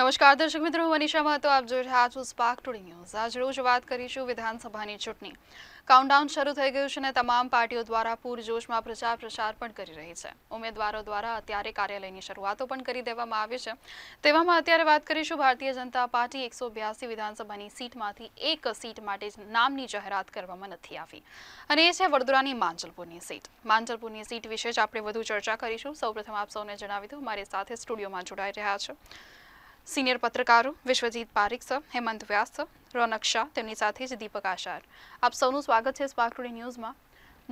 નમસ્કાર દર્શક મિત્રો હું મનીષા મહતો આપ જોઈ રહ્યા છો સ્પાર્ક ટુડે ન્યૂઝ આજ રોજ વાત કરીશું વિધાનસભાની ચૂંટણી કાઉન્ટડાઉન શરૂ થઈ ગયું છે અને તમામ પાર્ટીઓ દ્વારા પૂરજોશમાં પ્રચાર પ્રસાર પણ કરી રહી છે ઉમેદવારો દ્વારા અત્યારે કાર્યાલયની શરૂઆતો પણ કરી દેવામાં આવી છે તેવામાં અત્યારે વાત કરીશું ભારતીય જનતા પાર્ટી એકસો વિધાનસભાની સીટમાંથી એક સીટ માટે નામની જાહેરાત કરવામાં નથી આવી અને એ છે વડોદરાની માંજલપુરની સીટ માંજલપુરની સીટ વિશે જ આપણે વધુ ચર્ચા કરીશું સૌપ્રથમ આપ સૌને જણાવી દઉં મારી સાથે સ્ટુડિયોમાં જોડાઈ રહ્યા છે સિનિયર પત્રકારો વિશ્વજીત પારીખ સર હેમંત વ્યાસ સર રોનક શાહ તેમની સાથે જ દીપક આશાર આપ સૌનું સ્વાગત છે સ્પાર્ક ન્યૂઝમાં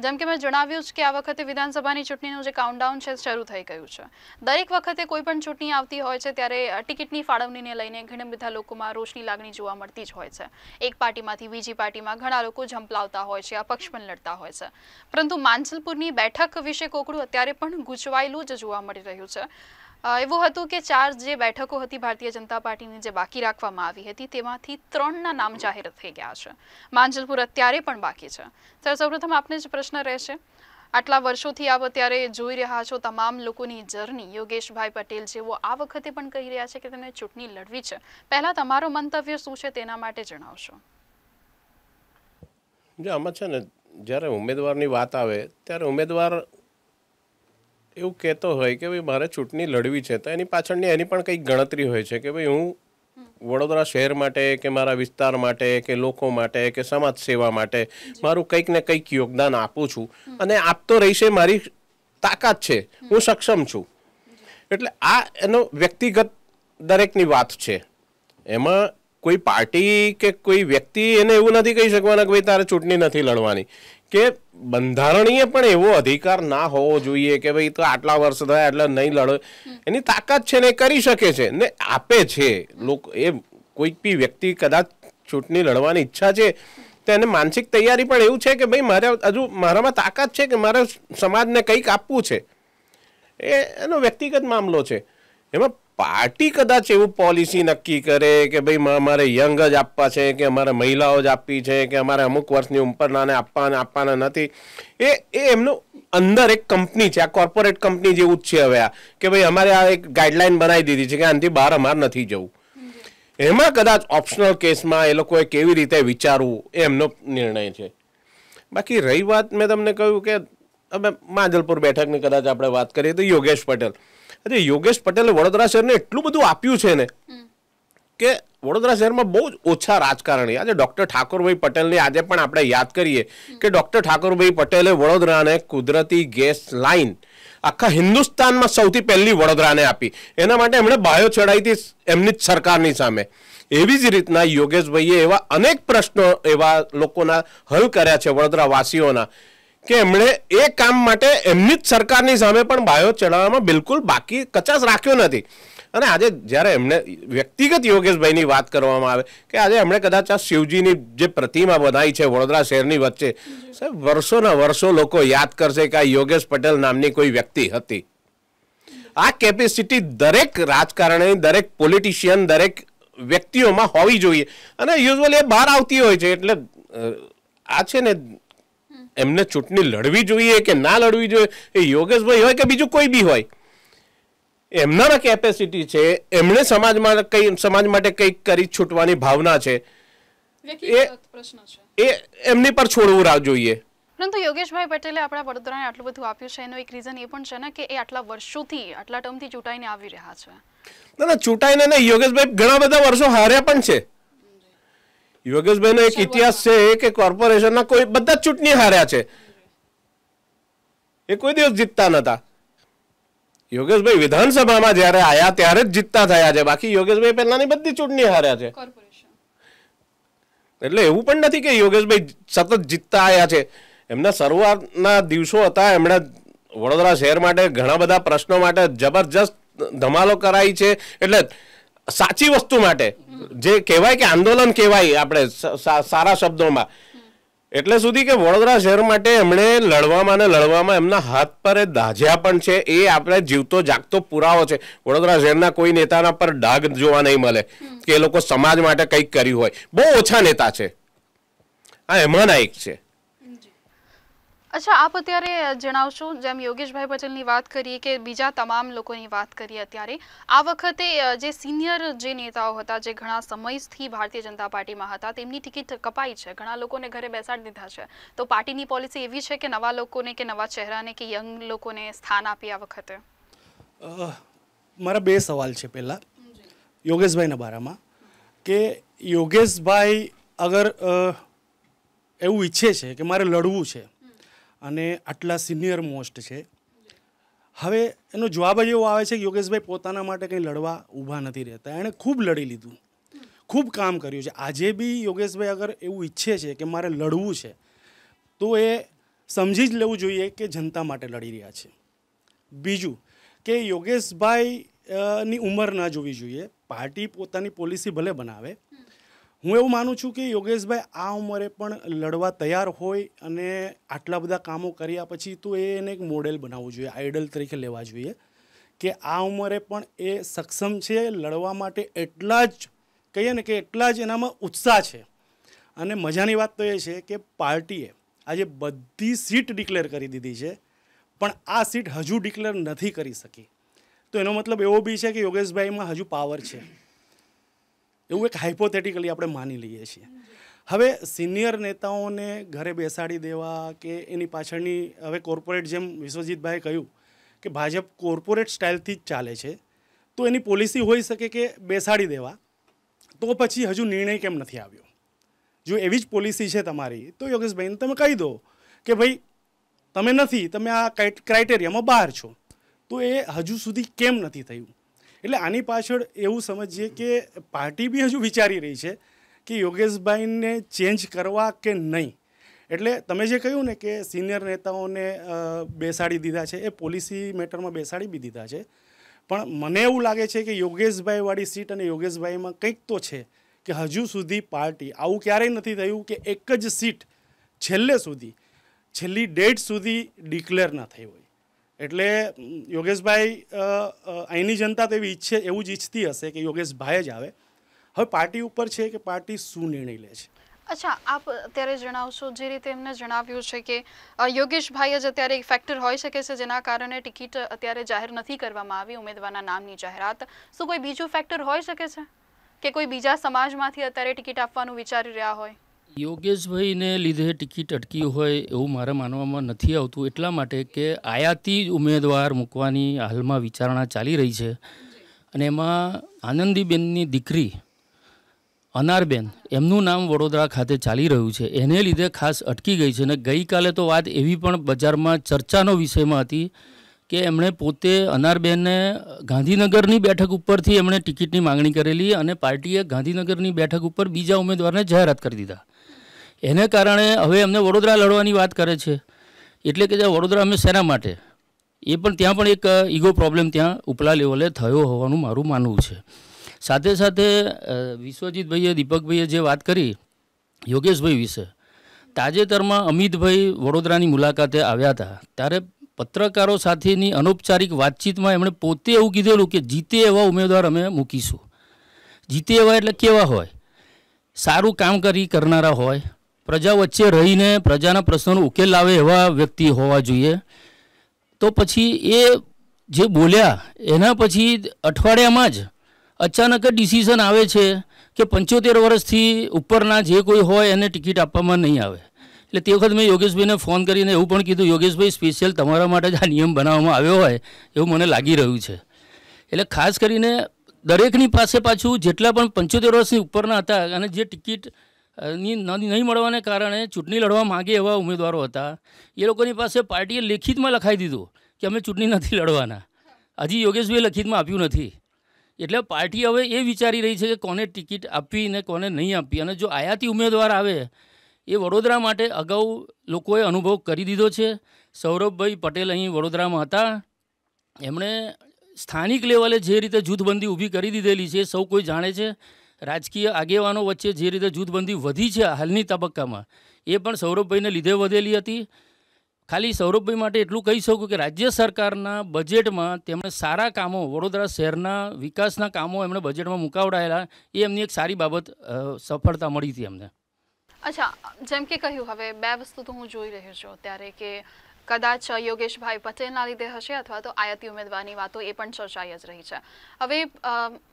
જેમ કે મેં જણાવ્યું છે કે આ વખતે વિધાનસભાની ચૂંટણીનું જે કાઉન્ટડાઉન છે શરૂ થઈ ગયું છે દરેક વખતે કોઈ પણ ચૂંટણી આવતી હોય છે ત્યારે ટિકિટની ફાળવણીને લઈને ઘણા બધા લોકોમાં રોષની લાગણી જોવા મળતી જ હોય છે એક પાર્ટીમાંથી બીજી પાર્ટીમાં ઘણા લોકો ઝંપલાવતા હોય છે અપક્ષ પણ લડતા હોય છે પરંતુ માંજલપુરની બેઠક વિશે કોકડું અત્યારે પણ ગૂંચવાયેલું જ જોવા મળી રહ્યું છે એવું હતું કે ચાર જે બેઠકો હતી ભારતીય જનતા પાર્ટીની જે બાકી રાખવામાં આવી હતી તેમાંથી ત્રણના નામ જાહેર થઈ ગયા છે માંજલપુર અત્યારે પણ બાકી છે સર સૌપ્રથમ આપને જ પ્રશ્ન રહેશે આટલા વર્ષોથી આપ અત્યારે જોઈ રહ્યા છો તમામ લોકોની જર્ની યોગેશભાઈ પટેલ જેઓ આ વખતે પણ કહી રહ્યા છે કે તેમને ચૂંટણી લડવી છે પહેલાં તમારો મંતવ્ય શું છે તેના માટે જણાવશો આમાં છે ને જ્યારે ઉમેદવારની વાત આવે ત્યારે ઉમેદવાર એવું કહેતો હોય કે ભાઈ મારે ચૂંટણી લડવી છે તો એની પાછળની એની પણ કંઈક ગણતરી હોય છે કે ભાઈ હું વડોદરા શહેર માટે કે મારા વિસ્તાર માટે કે લોકો માટે કે સમાજ સેવા માટે મારું કંઈક ને કંઈક યોગદાન આપું છું અને આપતો રહીશ એ મારી તાકાત છે હું સક્ષમ છું એટલે આ એનો વ્યક્તિગત દરેકની વાત છે એમાં કોઈ પાર્ટી કે કોઈ વ્યક્તિ એને એવું નથી કહી શકવાના કે ભાઈ તારે ચૂંટણી નથી લડવાની કે બંધારણીય પણ એવો અધિકાર ના હોવો જોઈએ કે ભાઈ તો આટલા વર્ષ થયા એટલે નહીં લડો એની તાકાત છે ને કરી શકે છે ને આપે છે લોકો એ કોઈક બી વ્યક્તિ કદાચ ચૂંટણી લડવાની ઈચ્છા છે તો એને માનસિક તૈયારી પણ એવું છે કે ભાઈ મારે હજુ મારામાં તાકાત છે કે મારે સમાજને કંઈક આપવું છે એ એનો વ્યક્તિગત મામલો છે એમાં પાર્ટી કદાચ એવું પોલિસી નક્કી કરે કે ભાઈ અમારે યંગ જ આપવા છે કે અમારે મહિલાઓ જ આપવી છે કે અમારે અમુક વર્ષની ઉપરનાને આપવાના આપવાના નથી એ એ એમનું અંદર એક કંપની છે આ કોર્પોરેટ કંપની જેવું જ છે હવે આ કે ભાઈ અમારે આ એક ગાઈડલાઇન બનાવી દીધી છે કે આનાથી બહાર અમારે નથી જવું એમાં કદાચ ઓપ્શનલ કેસમાં એ લોકોએ કેવી રીતે વિચારવું એ એમનો નિર્ણય છે બાકી રહી વાત મેં તમને કહ્યું કે હવે માજલપુર બેઠકની કદાચ આપણે વાત કરીએ તો યોગેશ પટેલ અરે યોગેશ પટેલે વડોદરા શહેરને એટલું બધું આપ્યું છે ને કે વડોદરા શહેરમાં બહુ જ ઓછા રાજકારણી આજે ડૉક્ટર ઠાકોરભાઈ પટેલની આજે પણ આપણે યાદ કરીએ કે ડૉક્ટર ઠાકોરભાઈ પટેલે વડોદરાને કુદરતી ગેસ લાઇન આખા હિન્દુસ્તાનમાં સૌથી પહેલી વડોદરાને આપી એના માટે એમણે બાયો ચડાવી હતી એમની જ સરકારની સામે એવી જ રીતના યોગેશભાઈએ એવા અનેક પ્રશ્નો એવા લોકોના હલ કર્યા છે વડોદરાવાસીઓના કે એમણે એ કામ માટે એમની જ સરકારની સામે પણ બાયો ચડાવવામાં બિલકુલ બાકી કચાશ રાખ્યો નથી અને આજે જ્યારે એમણે વ્યક્તિગત યોગેશભાઈની વાત કરવામાં આવે કે આજે એમણે કદાચ આ શિવજીની જે પ્રતિમા બનાવી છે વડોદરા શહેરની વચ્ચે સાહેબ વર્ષોના વર્ષો લોકો યાદ કરશે કે આ યોગેશ પટેલ નામની કોઈ વ્યક્તિ હતી આ કેપેસિટી દરેક રાજકારણી દરેક પોલિટિશિયન દરેક વ્યક્તિઓમાં હોવી જોઈએ અને યુઝવલી એ બહાર આવતી હોય છે એટલે આ છે ને એમને ચૂંટણી લડવી જોઈએ કે ના લડવી જોઈએ એ યોગેશભાઈ હોય કે બીજું કોઈ બી હોય એમનામાં કેપેસિટી છે એમણે સમાજમાં કઈ સમાજ માટે કંઈક કરી છૂટવાની ભાવના છે એ પ્રશ્ન છે એ એમની પર છોડવું જોઈએ પરંતુ યોગેશભાઈ પટેલે આપણા વડોદરાને આટલું બધું આપ્યું છે એનો એક રીઝન એ પણ છે ને કે એ આટલા વર્ષોથી આટલા ટર્મથી ચૂંટાઈને આવી રહ્યા છે ના ના ચૂંટાઈને ને યોગેશભાઈ ઘણા બધા વર્ષો હાર્યા પણ છે યોગેશભાઈનો એક ઇતિહાસ છે કે કોર્પોરેશનના કોઈ બધા ચૂંટણી હાર્યા છે એ કોઈ દિવસ જીતતા નતા યોગેશભાઈ વિધાનસભામાં જ્યારે આયા ત્યારે જ જીતતા થયા છે બાકી યોગેશભાઈ પહેલાની બધી ચૂંટણી હાર્યા છે એટલે એવું પણ નથી કે યોગેશભાઈ સતત જીતતા આવ્યા છે એમના શરૂઆતના દિવસો હતા એમણે વડોદરા શહેર માટે ઘણા બધા પ્રશ્નો માટે જબરજસ્ત ધમાલો કરાઈ છે એટલે સાચી વસ્તુ માટે જે કહેવાય કે આંદોલન કહેવાય આપણે સારા શબ્દોમાં એટલે સુધી કે વડોદરા શહેર માટે એમણે લડવામાં અને લડવામાં એમના હાથ પર એ દાઝ્યા પણ છે એ આપણે જીવતો જાગતો પુરાવો છે વડોદરા શહેરના કોઈ નેતાના પર ડાઘ જોવા નહીં મળે કે એ લોકો સમાજ માટે કંઈક કર્યું હોય બહુ ઓછા નેતા છે આ એમાંના એક છે અચ્છા આપ અત્યારે જણાવશો જેમ યોગેશભાઈ પટેલની વાત કરીએ કે બીજા તમામ લોકોની વાત કરીએ અત્યારે આ વખતે જે સિનિયર જે નેતાઓ હતા જે ઘણા સમયથી ભારતીય જનતા પાર્ટીમાં હતા તેમની ટિકિટ કપાઈ છે ઘણા લોકોને ઘરે બેસાડી દીધા છે તો પાર્ટીની પોલિસી એવી છે કે નવા લોકોને કે નવા ચહેરાને કે યંગ લોકોને સ્થાન આપી આ વખતે મારા બે સવાલ છે પહેલાં યોગેશભાઈના બારામાં કે યોગેશભાઈ અગર એવું ઈચ્છે છે કે મારે લડવું છે અને આટલા સિનિયર મોસ્ટ છે હવે એનો જવાબ જ એવો આવે છે કે યોગેશભાઈ પોતાના માટે કંઈ લડવા ઊભા નથી રહેતા એણે ખૂબ લડી લીધું ખૂબ કામ કર્યું છે આજે બી યોગેશભાઈ અગર એવું ઈચ્છે છે કે મારે લડવું છે તો એ સમજી જ લેવું જોઈએ કે જનતા માટે લડી રહ્યા છે બીજું કે યોગેશભાઈની ઉંમર ના જોવી જોઈએ પાર્ટી પોતાની પોલિસી ભલે બનાવે હું એવું માનું છું કે યોગેશભાઈ આ ઉંમરે પણ લડવા તૈયાર હોય અને આટલા બધા કામો કર્યા પછી તો એને એક મોડેલ બનાવવું જોઈએ આઇડલ તરીકે લેવા જોઈએ કે આ ઉંમરે પણ એ સક્ષમ છે લડવા માટે એટલા જ કહીએ ને કે એટલા જ એનામાં ઉત્સાહ છે અને મજાની વાત તો એ છે કે પાર્ટીએ આજે બધી સીટ ડિક્લેર કરી દીધી છે પણ આ સીટ હજુ ડિક્લેર નથી કરી શકી તો એનો મતલબ એવો બી છે કે યોગેશભાઈમાં હજુ પાવર છે એવું એક હાઇપોથેટિકલી આપણે માની લઈએ છીએ હવે સિનિયર નેતાઓને ઘરે બેસાડી દેવા કે એની પાછળની હવે કોર્પોરેટ જેમ વિશ્વજીતભાઈ કહ્યું કે ભાજપ કોર્પોરેટ સ્ટાઇલથી જ ચાલે છે તો એની પોલિસી હોઈ શકે કે બેસાડી દેવા તો પછી હજુ નિર્ણય કેમ નથી આવ્યો જો એવી જ પોલિસી છે તમારી તો યોગેશભાઈને તમે કહી દો કે ભાઈ તમે નથી તમે આ ક્રાઇટેરિયામાં બહાર છો તો એ હજુ સુધી કેમ નથી થયું એટલે આની પાછળ એવું સમજીએ કે પાર્ટી બી હજુ વિચારી રહી છે કે યોગેશભાઈને ચેન્જ કરવા કે નહીં એટલે તમે જે કહ્યું ને કે સિનિયર નેતાઓને બેસાડી દીધા છે એ પોલિસી મેટરમાં બેસાડી બી દીધા છે પણ મને એવું લાગે છે કે યોગેશભાઈવાળી સીટ અને યોગેશભાઈમાં કંઈક તો છે કે હજુ સુધી પાર્ટી આવું ક્યારેય નથી થયું કે એક જ સીટ છેલ્લે સુધી છેલ્લી ડેટ સુધી ડિક્લેર ના થઈ હોય એટલે યોગેશભાઈ અહીંની જનતા તેવી ઈચ્છે એવું જ ઈચ્છતી હશે કે યોગેશભાઈ જ આવે હવે પાર્ટી ઉપર છે કે પાર્ટી શું નિર્ણય લે છે અચ્છા આપ અત્યારે જણાવશો જે રીતે એમને જણાવ્યું છે કે યોગેશભાઈ જ અત્યારે એક ફેક્ટર હોઈ શકે છે જેના કારણે ટિકિટ અત્યારે જાહેર નથી કરવામાં આવી ઉમેદવારના નામની જાહેરાત શું કોઈ બીજું ફેક્ટર હોઈ શકે છે કે કોઈ બીજા સમાજમાંથી અત્યારે ટિકિટ આપવાનું વિચારી રહ્યા હોય યોગેશભાઈને લીધે ટિકિટ અટકી હોય એવું મારા માનવામાં નથી આવતું એટલા માટે કે આયાતી જ ઉમેદવાર મૂકવાની હાલમાં વિચારણા ચાલી રહી છે અને એમાં આનંદીબેનની દીકરી અનારબેન એમનું નામ વડોદરા ખાતે ચાલી રહ્યું છે એને લીધે ખાસ અટકી ગઈ છે અને ગઈકાલે તો વાત એવી પણ બજારમાં ચર્ચાનો વિષયમાં હતી કે એમણે પોતે અનારબેનને ગાંધીનગરની બેઠક ઉપરથી એમણે ટિકિટની માગણી કરેલી અને પાર્ટીએ ગાંધીનગરની બેઠક ઉપર બીજા ઉમેદવારને જાહેરાત કરી દીધા એને કારણે હવે અમને વડોદરા લડવાની વાત કરે છે એટલે કે વડોદરા અમે શેના માટે એ પણ ત્યાં પણ એક ઈગો પ્રોબ્લેમ ત્યાં ઉપલા લેવલે થયો હોવાનું મારું માનવું છે સાથે સાથે વિશ્વજીતભાઈએ દીપકભાઈએ જે વાત કરી યોગેશભાઈ વિશે તાજેતરમાં અમિતભાઈ વડોદરાની મુલાકાતે આવ્યા હતા ત્યારે પત્રકારો સાથેની અનૌપચારિક વાતચીતમાં એમણે પોતે એવું કીધેલું કે જીતે એવા ઉમેદવાર અમે મૂકીશું જીતે એવા એટલે કેવા હોય સારું કામ કરી કરનારા હોય પ્રજા વચ્ચે રહીને પ્રજાના પ્રશ્નોનો ઉકેલ લાવે એવા વ્યક્તિ હોવા જોઈએ તો પછી એ જે બોલ્યા એના પછી અઠવાડિયામાં જ અચાનક જ ડિસિઝન આવે છે કે પંચોતેર વર્ષથી ઉપરના જે કોઈ હોય એને ટિકિટ આપવામાં નહીં આવે એટલે તે વખત મેં યોગેશભાઈને ફોન કરીને એવું પણ કીધું યોગેશભાઈ સ્પેશિયલ તમારા માટે જ આ નિયમ બનાવવામાં આવ્યો હોય એવું મને લાગી રહ્યું છે એટલે ખાસ કરીને દરેકની પાસે પાછું જેટલા પણ પંચોતેર વર્ષની ઉપરના હતા અને જે ટિકિટ નહીં મળવાને કારણે ચૂંટણી લડવા માગે એવા ઉમેદવારો હતા એ લોકોની પાસે પાર્ટીએ લેખિતમાં લખાઈ દીધું કે અમે ચૂંટણી નથી લડવાના હજી યોગેશભાઈ લખિતમાં આપ્યું નથી એટલે પાર્ટી હવે એ વિચારી રહી છે કે કોને ટિકિટ આપવી ને કોને નહીં આપવી અને જો આયાતી ઉમેદવાર આવે એ વડોદરા માટે અગાઉ લોકોએ અનુભવ કરી દીધો છે સૌરભભાઈ પટેલ અહીં વડોદરામાં હતા એમણે સ્થાનિક લેવલે જે રીતે જૂથબંધી ઊભી કરી દીધેલી છે સૌ કોઈ જાણે છે રાજકીય આગેવાનો વચ્ચે જે રીતે જૂથબંધી વધી છે હાલની તબક્કામાં એ પણ સૌરભભાઈને લીધે વધેલી હતી ખાલી સૌરભભાઈ માટે એટલું કહી શકું કે રાજ્ય સરકારના બજેટમાં તેમણે સારા કામો વડોદરા શહેરના વિકાસના કામો એમણે બજેટમાં મુકાવડાયેલા એ એમની એક સારી બાબત સફળતા મળી હતી એમને અચ્છા જેમ કે કહ્યું હવે બે વસ્તુ તો હું જોઈ રહ્યો છું ત્યારે કે કદાચ યોગેશભાઈ પટેલના લીધે હશે અથવા તો આયાતી ઉમેદવારની વાતો એ પણ ચર્ચાઈ જ રહી છે હવે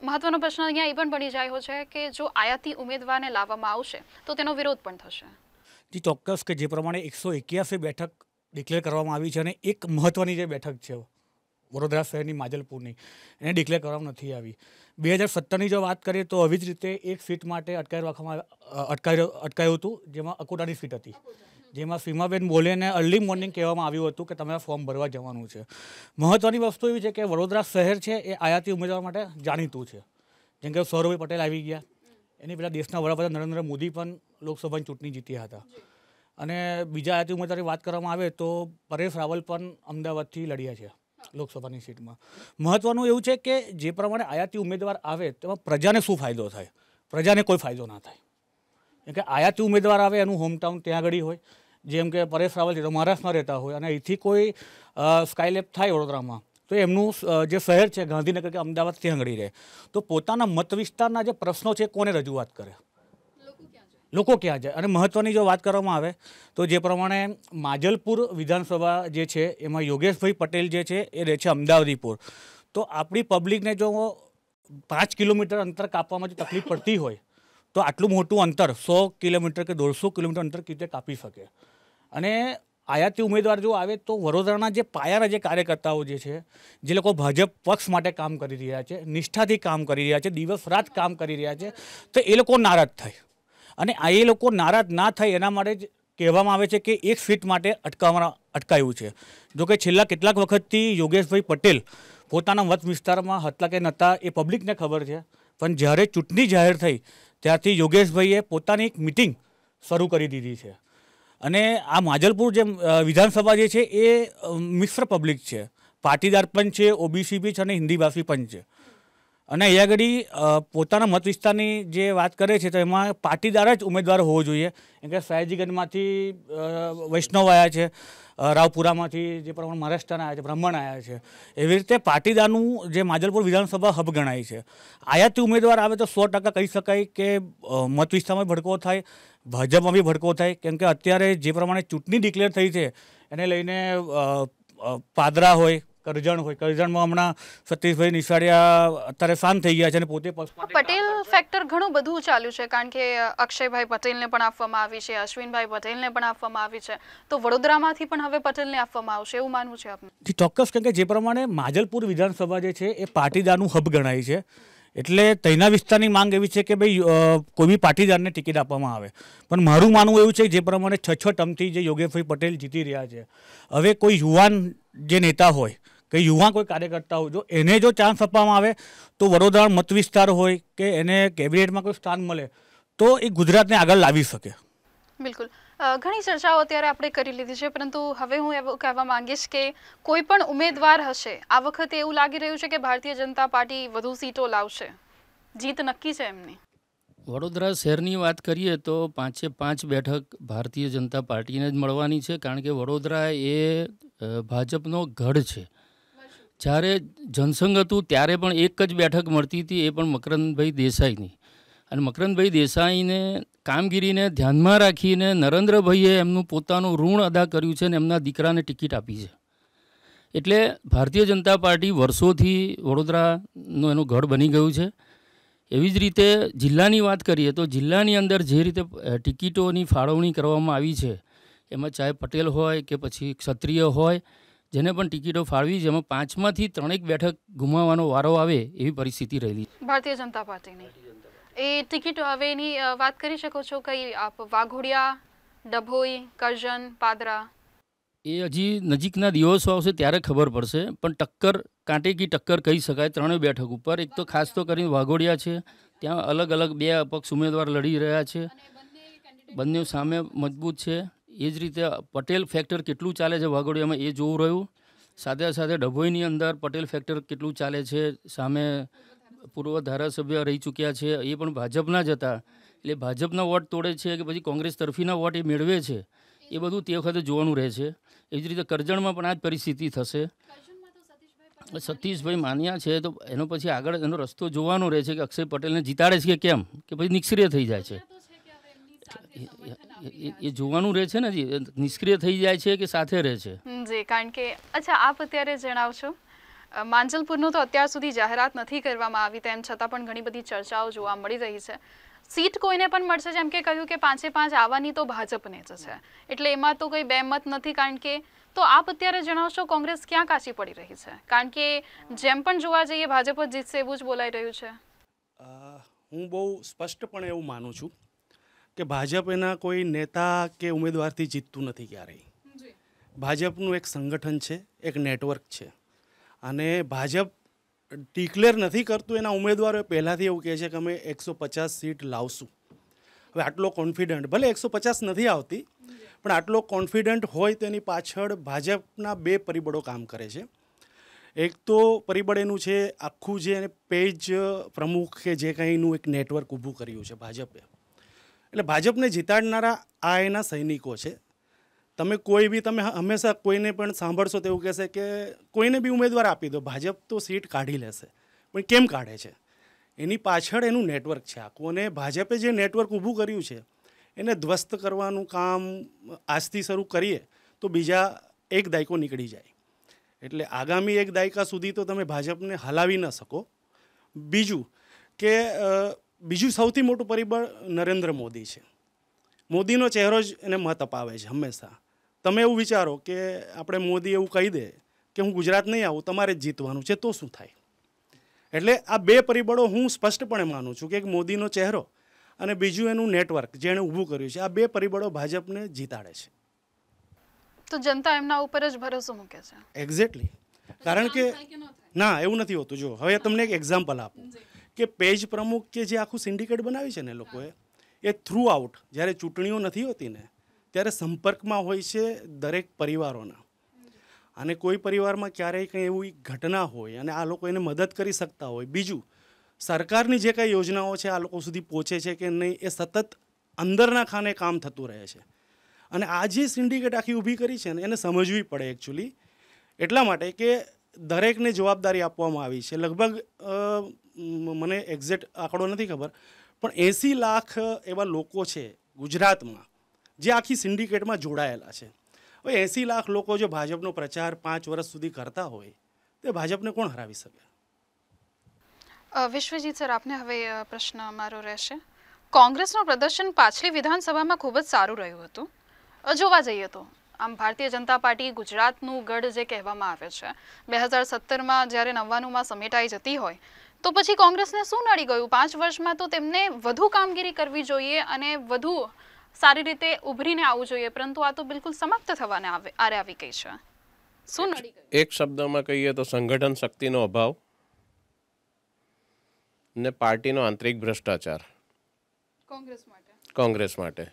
મહત્વનો પ્રશ્ન અહીંયા એ પણ બની જાય છે કે જો આયાતી ઉમેદવારને લાવવામાં આવશે તો તેનો વિરોધ પણ થશે જી ચોક્કસ કે જે પ્રમાણે એકસો એક્યાસી બેઠક ડિક્લેર કરવામાં આવી છે અને એક મહત્ત્વની જે બેઠક છે વડોદરા શહેરની માજલપુરની એને ડિક્લેર કરવામાં નથી આવી બે હજાર સત્તરની જો વાત કરીએ તો આવી જ રીતે એક સીટ માટે અટકાવી રાખવામાં અટકાયું અટકાયું હતું જેમાં અકોટાની સીટ હતી જેમાં સીમાબેન બોલેને અર્લી મોર્નિંગ કહેવામાં આવ્યું હતું કે તમારે ફોર્મ ભરવા જવાનું છે મહત્ત્વની વસ્તુ એવી છે કે વડોદરા શહેર છે એ આયાતી ઉમેદવાર માટે જાણીતું છે જેમ કે સૌરભભાઈ પટેલ આવી ગયા એની પહેલાં દેશના વડાપ્રધાન નરેન્દ્ર મોદી પણ લોકસભાની ચૂંટણી જીત્યા હતા અને બીજા આયાતી ઉમેદવારની વાત કરવામાં આવે તો પરેશ રાવલ પણ અમદાવાદથી લડ્યા છે લોકસભાની સીટમાં મહત્ત્વનું એવું છે કે જે પ્રમાણે આયાતી ઉમેદવાર આવે તેમાં પ્રજાને શું ફાયદો થાય પ્રજાને કોઈ ફાયદો ના થાય કેમ કે આયાતી ઉમેદવાર આવે એનું હોમટાઉન ત્યાં આગળ હોય જેમ કે પરેશ રાવલ છે તો મહારાષ્ટ્રમાં રહેતા હોય અને અહીંથી કોઈ સ્કાયલેબ થાય વડોદરામાં તો એમનું જે શહેર છે ગાંધીનગર કે અમદાવાદ ત્યાં આગળ રહે તો પોતાના મત વિસ્તારના જે પ્રશ્નો છે કોને રજૂઆત કરે લોકો ક્યાં જાય અને મહત્ત્વની જો વાત કરવામાં આવે તો જે પ્રમાણે માજલપુર વિધાનસભા જે છે એમાં યોગેશભાઈ પટેલ જે છે એ રહે છે અમદાવાદીપુર તો આપણી પબ્લિકને જો પાંચ કિલોમીટર અંતર કાપવામાં જો તકલીફ પડતી હોય તો આટલું મોટું અંતર સો કિલોમીટર કે દોઢસો કિલોમીટર અંતર કીતે કાપી શકે અને આયાતી ઉમેદવાર જો આવે તો વડોદરાના જે પાયાના જે કાર્યકર્તાઓ જે છે જે લોકો ભાજપ પક્ષ માટે કામ કરી રહ્યા છે નિષ્ઠાથી કામ કરી રહ્યા છે દિવસ રાત કામ કરી રહ્યા છે તો એ લોકો નારાજ થાય અને આ એ લોકો નારાજ ના થાય એના માટે જ કહેવામાં આવે છે કે એક સીટ માટે અટકાવવા અટકાયું છે જોકે છેલ્લા કેટલાક વખતથી યોગેશભાઈ પટેલ પોતાના મત વિસ્તારમાં હતા કે નહોતા એ પબ્લિકને ખબર છે પણ જ્યારે ચૂંટણી જાહેર થઈ ત્યારથી યોગેશભાઈએ પોતાની એક મિટિંગ શરૂ કરી દીધી છે અને આ માજલપુર જે વિધાનસભા જે છે એ મિશ્ર પબ્લિક છે પાટીદાર પણ છે ઓબીસી બી છે અને હિન્દી ભાષી પણ છે અને અહીંયા આગળ પોતાના મત વિસ્તારની જે વાત કરે છે તો એમાં પાટીદાર જ ઉમેદવાર હોવો જોઈએ કેમ કે સયાજીગંજમાંથી વૈષ્ણવ આવ્યા છે રાવપુરામાંથી જે પ્રમાણે મહારાષ્ટ્રના આવ્યા છે બ્રાહ્મણ આવ્યા છે એવી રીતે પાટીદારનું જે માજલપુર વિધાનસભા હબ ગણાય છે આયાતી ઉમેદવાર આવે તો સો ટકા કહી શકાય કે મત વિસ્તારમાં ભડકો થાય ભાજપમાં બી ભડકો થાય કેમ કે અત્યારે જે પ્રમાણે ચૂંટણી ડિક્લેર થઈ છે એને લઈને પાદરા હોય કરજણ હોય કરજણમાં હમણાં સતીશભાઈ નિશાળિયા અત્યારે શાંત થઈ ગયા છે અને પોતે પટેલ ફેક્ટર ઘણું બધું ચાલ્યું છે કારણ કે અક્ષયભાઈ પટેલને પણ આપવામાં આવી છે અશ્વિનભાઈ પટેલને પણ આપવામાં આવી છે તો વડોદરામાંથી પણ હવે પટેલને આપવામાં આવશે એવું માનવું છે આપને ચોક્કસ કેમ કે જે પ્રમાણે માજલપુર વિધાનસભા જે છે એ પાટીદારનું હબ ગણાય છે એટલે તૈના વિસ્તારની માંગ એવી છે કે ભાઈ કોઈ બી પાટીદારને ટિકિટ આપવામાં આવે પણ મારું માનવું એવું છે જે પ્રમાણે છ છ ટર્મથી જે યોગેશભાઈ પટેલ જીતી રહ્યા છે હવે કોઈ યુવાન જે નેતા હોય કે યુવા કોઈ કાર્યકર્તા હોય જો એને જો ચાન્સ આપવામાં આવે તો વડોદરા મત વિસ્તાર હોય કે એને કેબિનેટમાં કોઈ સ્થાન મળે તો એ ગુજરાતને આગળ લાવી શકે બિલકુલ ઘણી ચર્ચાઓ અત્યારે આપણે કરી લીધી છે પરંતુ હવે હું એવું કહેવા માંગીશ કે કોઈ પણ ઉમેદવાર હશે આ વખતે એવું લાગી રહ્યું છે કે ભારતીય જનતા પાર્ટી વધુ સીટો લાવશે જીત નક્કી છે એમની વડોદરા શહેરની વાત કરીએ તો પાંચે પાંચ બેઠક ભારતીય જનતા પાર્ટીને જ મળવાની છે કારણ કે વડોદરા એ ભાજપનો ગઢ છે જ્યારે જનસંઘ હતું ત્યારે પણ એક જ બેઠક મળતી હતી એ પણ મકરંદભાઈ દેસાઈની અને મકરંદભાઈ દેસાઈને કામગીરીને ધ્યાનમાં રાખીને નરેન્દ્રભાઈએ એમનું પોતાનું ઋણ અદા કર્યું છે અને એમના દીકરાને ટિકિટ આપી છે એટલે ભારતીય જનતા પાર્ટી વર્ષોથી વડોદરાનું એનું ગઢ બની ગયું છે એવી જ રીતે જિલ્લાની વાત કરીએ તો જિલ્લાની અંદર જે રીતે ટિકિટોની ફાળવણી કરવામાં આવી છે એમાં ચાહે પટેલ હોય કે પછી ક્ષત્રિય હોય જેને પણ ટિકિટો ફાળવી જેમાં પાંચમાંથી ત્રણેક બેઠક ગુમાવવાનો વારો આવે એવી પરિસ્થિતિ રહેલી ભારતીય જનતા પાર્ટીની એ ટિકિટ હવે એની વાત કરી શકો છો કઈ આપ વાઘોડિયા ડભોઈ કરજણ પાદરા એ હજી નજીકના દિવસો આવશે ત્યારે ખબર પડશે પણ ટક્કર કાંટે કી ટક્કર કહી શકાય ત્રણેય બેઠક ઉપર એક તો ખાસ તો કરીને વાઘોડિયા છે ત્યાં અલગ અલગ બે અપક્ષ ઉમેદવાર લડી રહ્યા છે બંને સામે મજબૂત છે એ જ રીતે પટેલ ફેક્ટર કેટલું ચાલે છે વાઘોડિયામાં એ જોવું રહ્યું સાથે સાથે ડભોઈની અંદર પટેલ ફેક્ટર કેટલું ચાલે છે સામે પૂર્વ ધારાસભ્ય રહી ચૂક્યા છે એ પણ ભાજપના જ હતા એટલે ભાજપના વોટ તોડે છે કે પછી કોંગ્રેસ તરફીના વોટ એ મેળવે છે એ બધું તે વખતે જોવાનું રહે છે એવી જ રીતે કરજણમાં પણ આ જ પરિસ્થિતિ થશે સતીશભાઈ માન્યા છે તો એનો પછી આગળ એનો રસ્તો જોવાનો રહે છે કે અક્ષય પટેલને જીતાડે છે કે કેમ કે પછી નિષ્ક્રિય થઈ જાય છે એ જોવાનું રહે છે ને નિષ્ક્રિય થઈ જાય છે કે સાથે રહે છે જી કારણ કે અચ્છા આપ અત્યારે જણાવશો માંજલપુરનું તો અત્યાર સુધી જાહેરાત નથી કરવામાં આવી તેમ છતાં પણ ઘણી બધી ચર્ચાઓ જોવા મળી રહી છે સીટ કોઈને પણ મળશે જેમ કે કહ્યું કે પાંચે પાંચ આવવાની તો ભાજપને જ છે એટલે એમાં તો કોઈ બે મત નથી કારણ કે તો આપ અત્યારે જણાવશો કોંગ્રેસ ક્યાં કાચી પડી રહી છે કારણ કે જેમ પણ જોવા જઈએ ભાજપ જ જીતશે એવું જ બોલાઈ રહ્યું છે હું બહુ સ્પષ્ટપણે એવું માનું છું કે ભાજપ એના કોઈ નેતા કે ઉમેદવારથી જીતતું નથી ક્યારેય ભાજપનું એક સંગઠન છે એક નેટવર્ક છે અને ભાજપ ડિક્લેર નથી કરતું એના ઉમેદવારો પહેલાંથી એવું કહે છે કે અમે એકસો પચાસ સીટ લાવશું હવે આટલો કોન્ફિડન્ટ ભલે એકસો પચાસ નથી આવતી પણ આટલો કોન્ફિડન્ટ હોય તેની પાછળ ભાજપના બે પરિબળો કામ કરે છે એક તો પરિબળ એનું છે આખું જે પેજ પ્રમુખ કે જે કંઈનું એક નેટવર્ક ઊભું કર્યું છે ભાજપે એટલે ભાજપને જીતાડનારા આ એના સૈનિકો છે તમે કોઈ બી તમે હંમેશા કોઈને પણ સાંભળશો તેવું કહેશે કે કોઈને બી ઉમેદવાર આપી દો ભાજપ તો સીટ કાઢી લેશે પણ કેમ કાઢે છે એની પાછળ એનું નેટવર્ક છે આખું અને ભાજપે જે નેટવર્ક ઊભું કર્યું છે એને ધ્વસ્ત કરવાનું કામ આજથી શરૂ કરીએ તો બીજા એક દાયકો નીકળી જાય એટલે આગામી એક દાયકા સુધી તો તમે ભાજપને હલાવી ન શકો બીજું કે બીજું સૌથી મોટું પરિબળ નરેન્દ્ર મોદી છે મોદીનો ચહેરો જ એને મત અપાવે છે હંમેશા તમે એવું વિચારો કે આપણે મોદી એવું કહી દે કે હું ગુજરાત નહીં આવું તમારે જ જીતવાનું છે તો શું થાય એટલે આ બે પરિબળો હું સ્પષ્ટપણે માનું છું કે એક મોદીનો ચહેરો અને બીજું એનું નેટવર્ક જેણે ઊભું કર્યું છે આ બે પરિબળો ભાજપને જીતાડે છે તો જનતા એમના ઉપર જ ભરોસો મૂકે છે એક્ઝેક્ટલી કારણ કે ના એવું નથી હોતું જો હવે તમને એક એક્ઝામ્પલ આપું કે પેજ પ્રમુખ કે જે આખું સિન્ડિકેટ બનાવી છે ને લોકોએ એ થ્રુ આઉટ જ્યારે ચૂંટણીઓ નથી હોતી ને ત્યારે સંપર્કમાં હોય છે દરેક પરિવારોના અને કોઈ પરિવારમાં ક્યારેય કંઈ એવી ઘટના હોય અને આ લોકો એને મદદ કરી શકતા હોય બીજું સરકારની જે કંઈ યોજનાઓ છે આ લોકો સુધી પહોંચે છે કે નહીં એ સતત અંદરના ખાને કામ થતું રહે છે અને આ જે સિન્ડિકેટ આખી ઊભી કરી છે ને એને સમજવી પડે એકચ્યુઅલી એટલા માટે કે દરેકને જવાબદારી આપવામાં આવી છે લગભગ મને એક્ઝેક્ટ આંકડો નથી ખબર પણ એંસી લાખ એવા લોકો છે ગુજરાતમાં જે આખી સિન્ડિકેટમાં જોડાયેલા છે હવે એંસી લાખ લોકો જો ભાજપનો પ્રચાર પાંચ વર્ષ સુધી કરતા હોય તે ભાજપને કોણ હરાવી શકે વિશ્વજીત સર આપને હવે પ્રશ્ન મારો રહેશે કોંગ્રેસનું પ્રદર્શન પાછલી વિધાનસભામાં ખૂબ જ સારું રહ્યું હતું જોવા જઈએ તો આમ ભારતીય જનતા પાર્ટી ગુજરાતનું ગઢ જે કહેવામાં આવે છે બે હજાર સત્તરમાં જ્યારે નવ્વાણુંમાં સમેટાઈ જતી હોય તો પછી કોંગ્રેસને શું નડી ગયું પાંચ વર્ષમાં તો તેમને વધુ કામગીરી કરવી જોઈએ અને વધુ સારી રીતે ઉભરીને આવવું જોઈએ પરંતુ આ તો બિલકુલ સમાપ્ત થવાને આવે આરે આવી ગઈ છે શું એક શબ્દમાં કહીએ તો સંગઠન શક્તિનો અભાવ ને પાર્ટીનો આંતરિક ભ્રષ્ટાચાર કોંગ્રેસ માટે કોંગ્રેસ માટે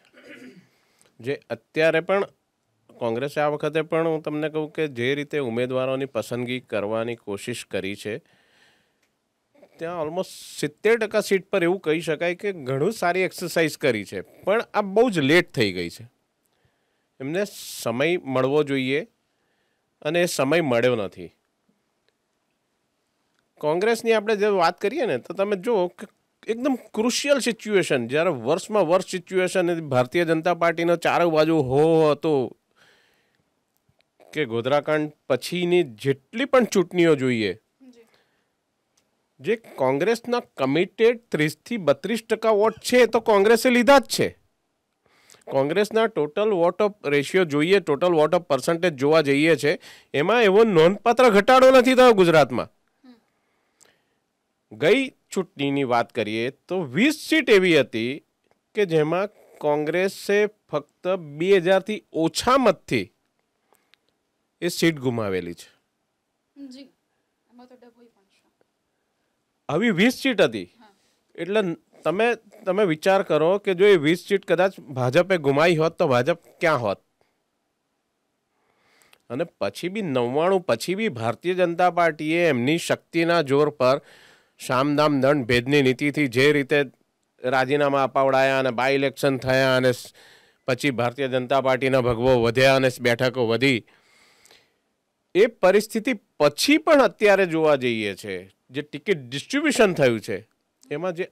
જે અત્યારે પણ કોંગ્રેસે આ વખતે પણ હું તમને કહું કે જે રીતે ઉમેદવારોની પસંદગી કરવાની કોશિશ કરી છે ત્યાં ઓલમોસ્ટ સિત્તેર ટકા સીટ પર એવું કહી શકાય કે ઘણું સારી એક્સરસાઇઝ કરી છે પણ આ બહુ જ લેટ થઈ ગઈ છે એમને સમય મળવો જોઈએ અને એ સમય મળ્યો નથી કોંગ્રેસની આપણે જે વાત કરીએ ને તો તમે જુઓ કે એકદમ ક્રુશિયલ સિચ્યુએશન જ્યારે વર્ષમાં વર્ષ સિચ્યુએશન ભારતીય જનતા પાર્ટીનો ચારો બાજુ હો હતો કે ગોધરાકાંડ પછીની જેટલી પણ ચૂંટણીઓ જોઈએ જે કોંગ્રેસના કમિટેડ ત્રીસથી બત્રીસ ટકા વોટ છે તો કોંગ્રેસે લીધા જ છે કોંગ્રેસના ટોટલ વોટ ઓફ રેશિયો જોઈએ ટોટલ વોટ ઓફ પર્સન્ટેજ જોવા જઈએ છે એમાં એવો નોંધપાત્ર ઘટાડો નથી થયો ગુજરાતમાં ગઈ ચૂંટણીની વાત કરીએ તો વીસ સીટ એવી હતી કે જેમાં કોંગ્રેસે ફક્ત બે હજારથી ઓછા મતથી એ સીટ ગુમાવેલી છે આવી વીસ ચીટ હતી એટલે તમે તમે વિચાર કરો કે જો એ વીસ ચીટ કદાચ ભાજપે ગુમાવી હોત તો ભાજપ ક્યાં હોત અને પછી બી નવ્વાણું પછી બી ભારતીય જનતા પાર્ટીએ એમની શક્તિના જોર પર શામદામ દંડ ભેદની નીતિથી જે રીતે રાજીનામા અપાવડાયા અને બાય ઇલેક્શન થયા અને પછી ભારતીય જનતા પાર્ટીના ભગવો વધ્યા અને બેઠકો વધી એ પરિસ્થિતિ પછી પણ અત્યારે જોવા જઈએ છે જે ટિકિટ ડિસ્ટ્રીબ્યુશન થયું છે એમાં જે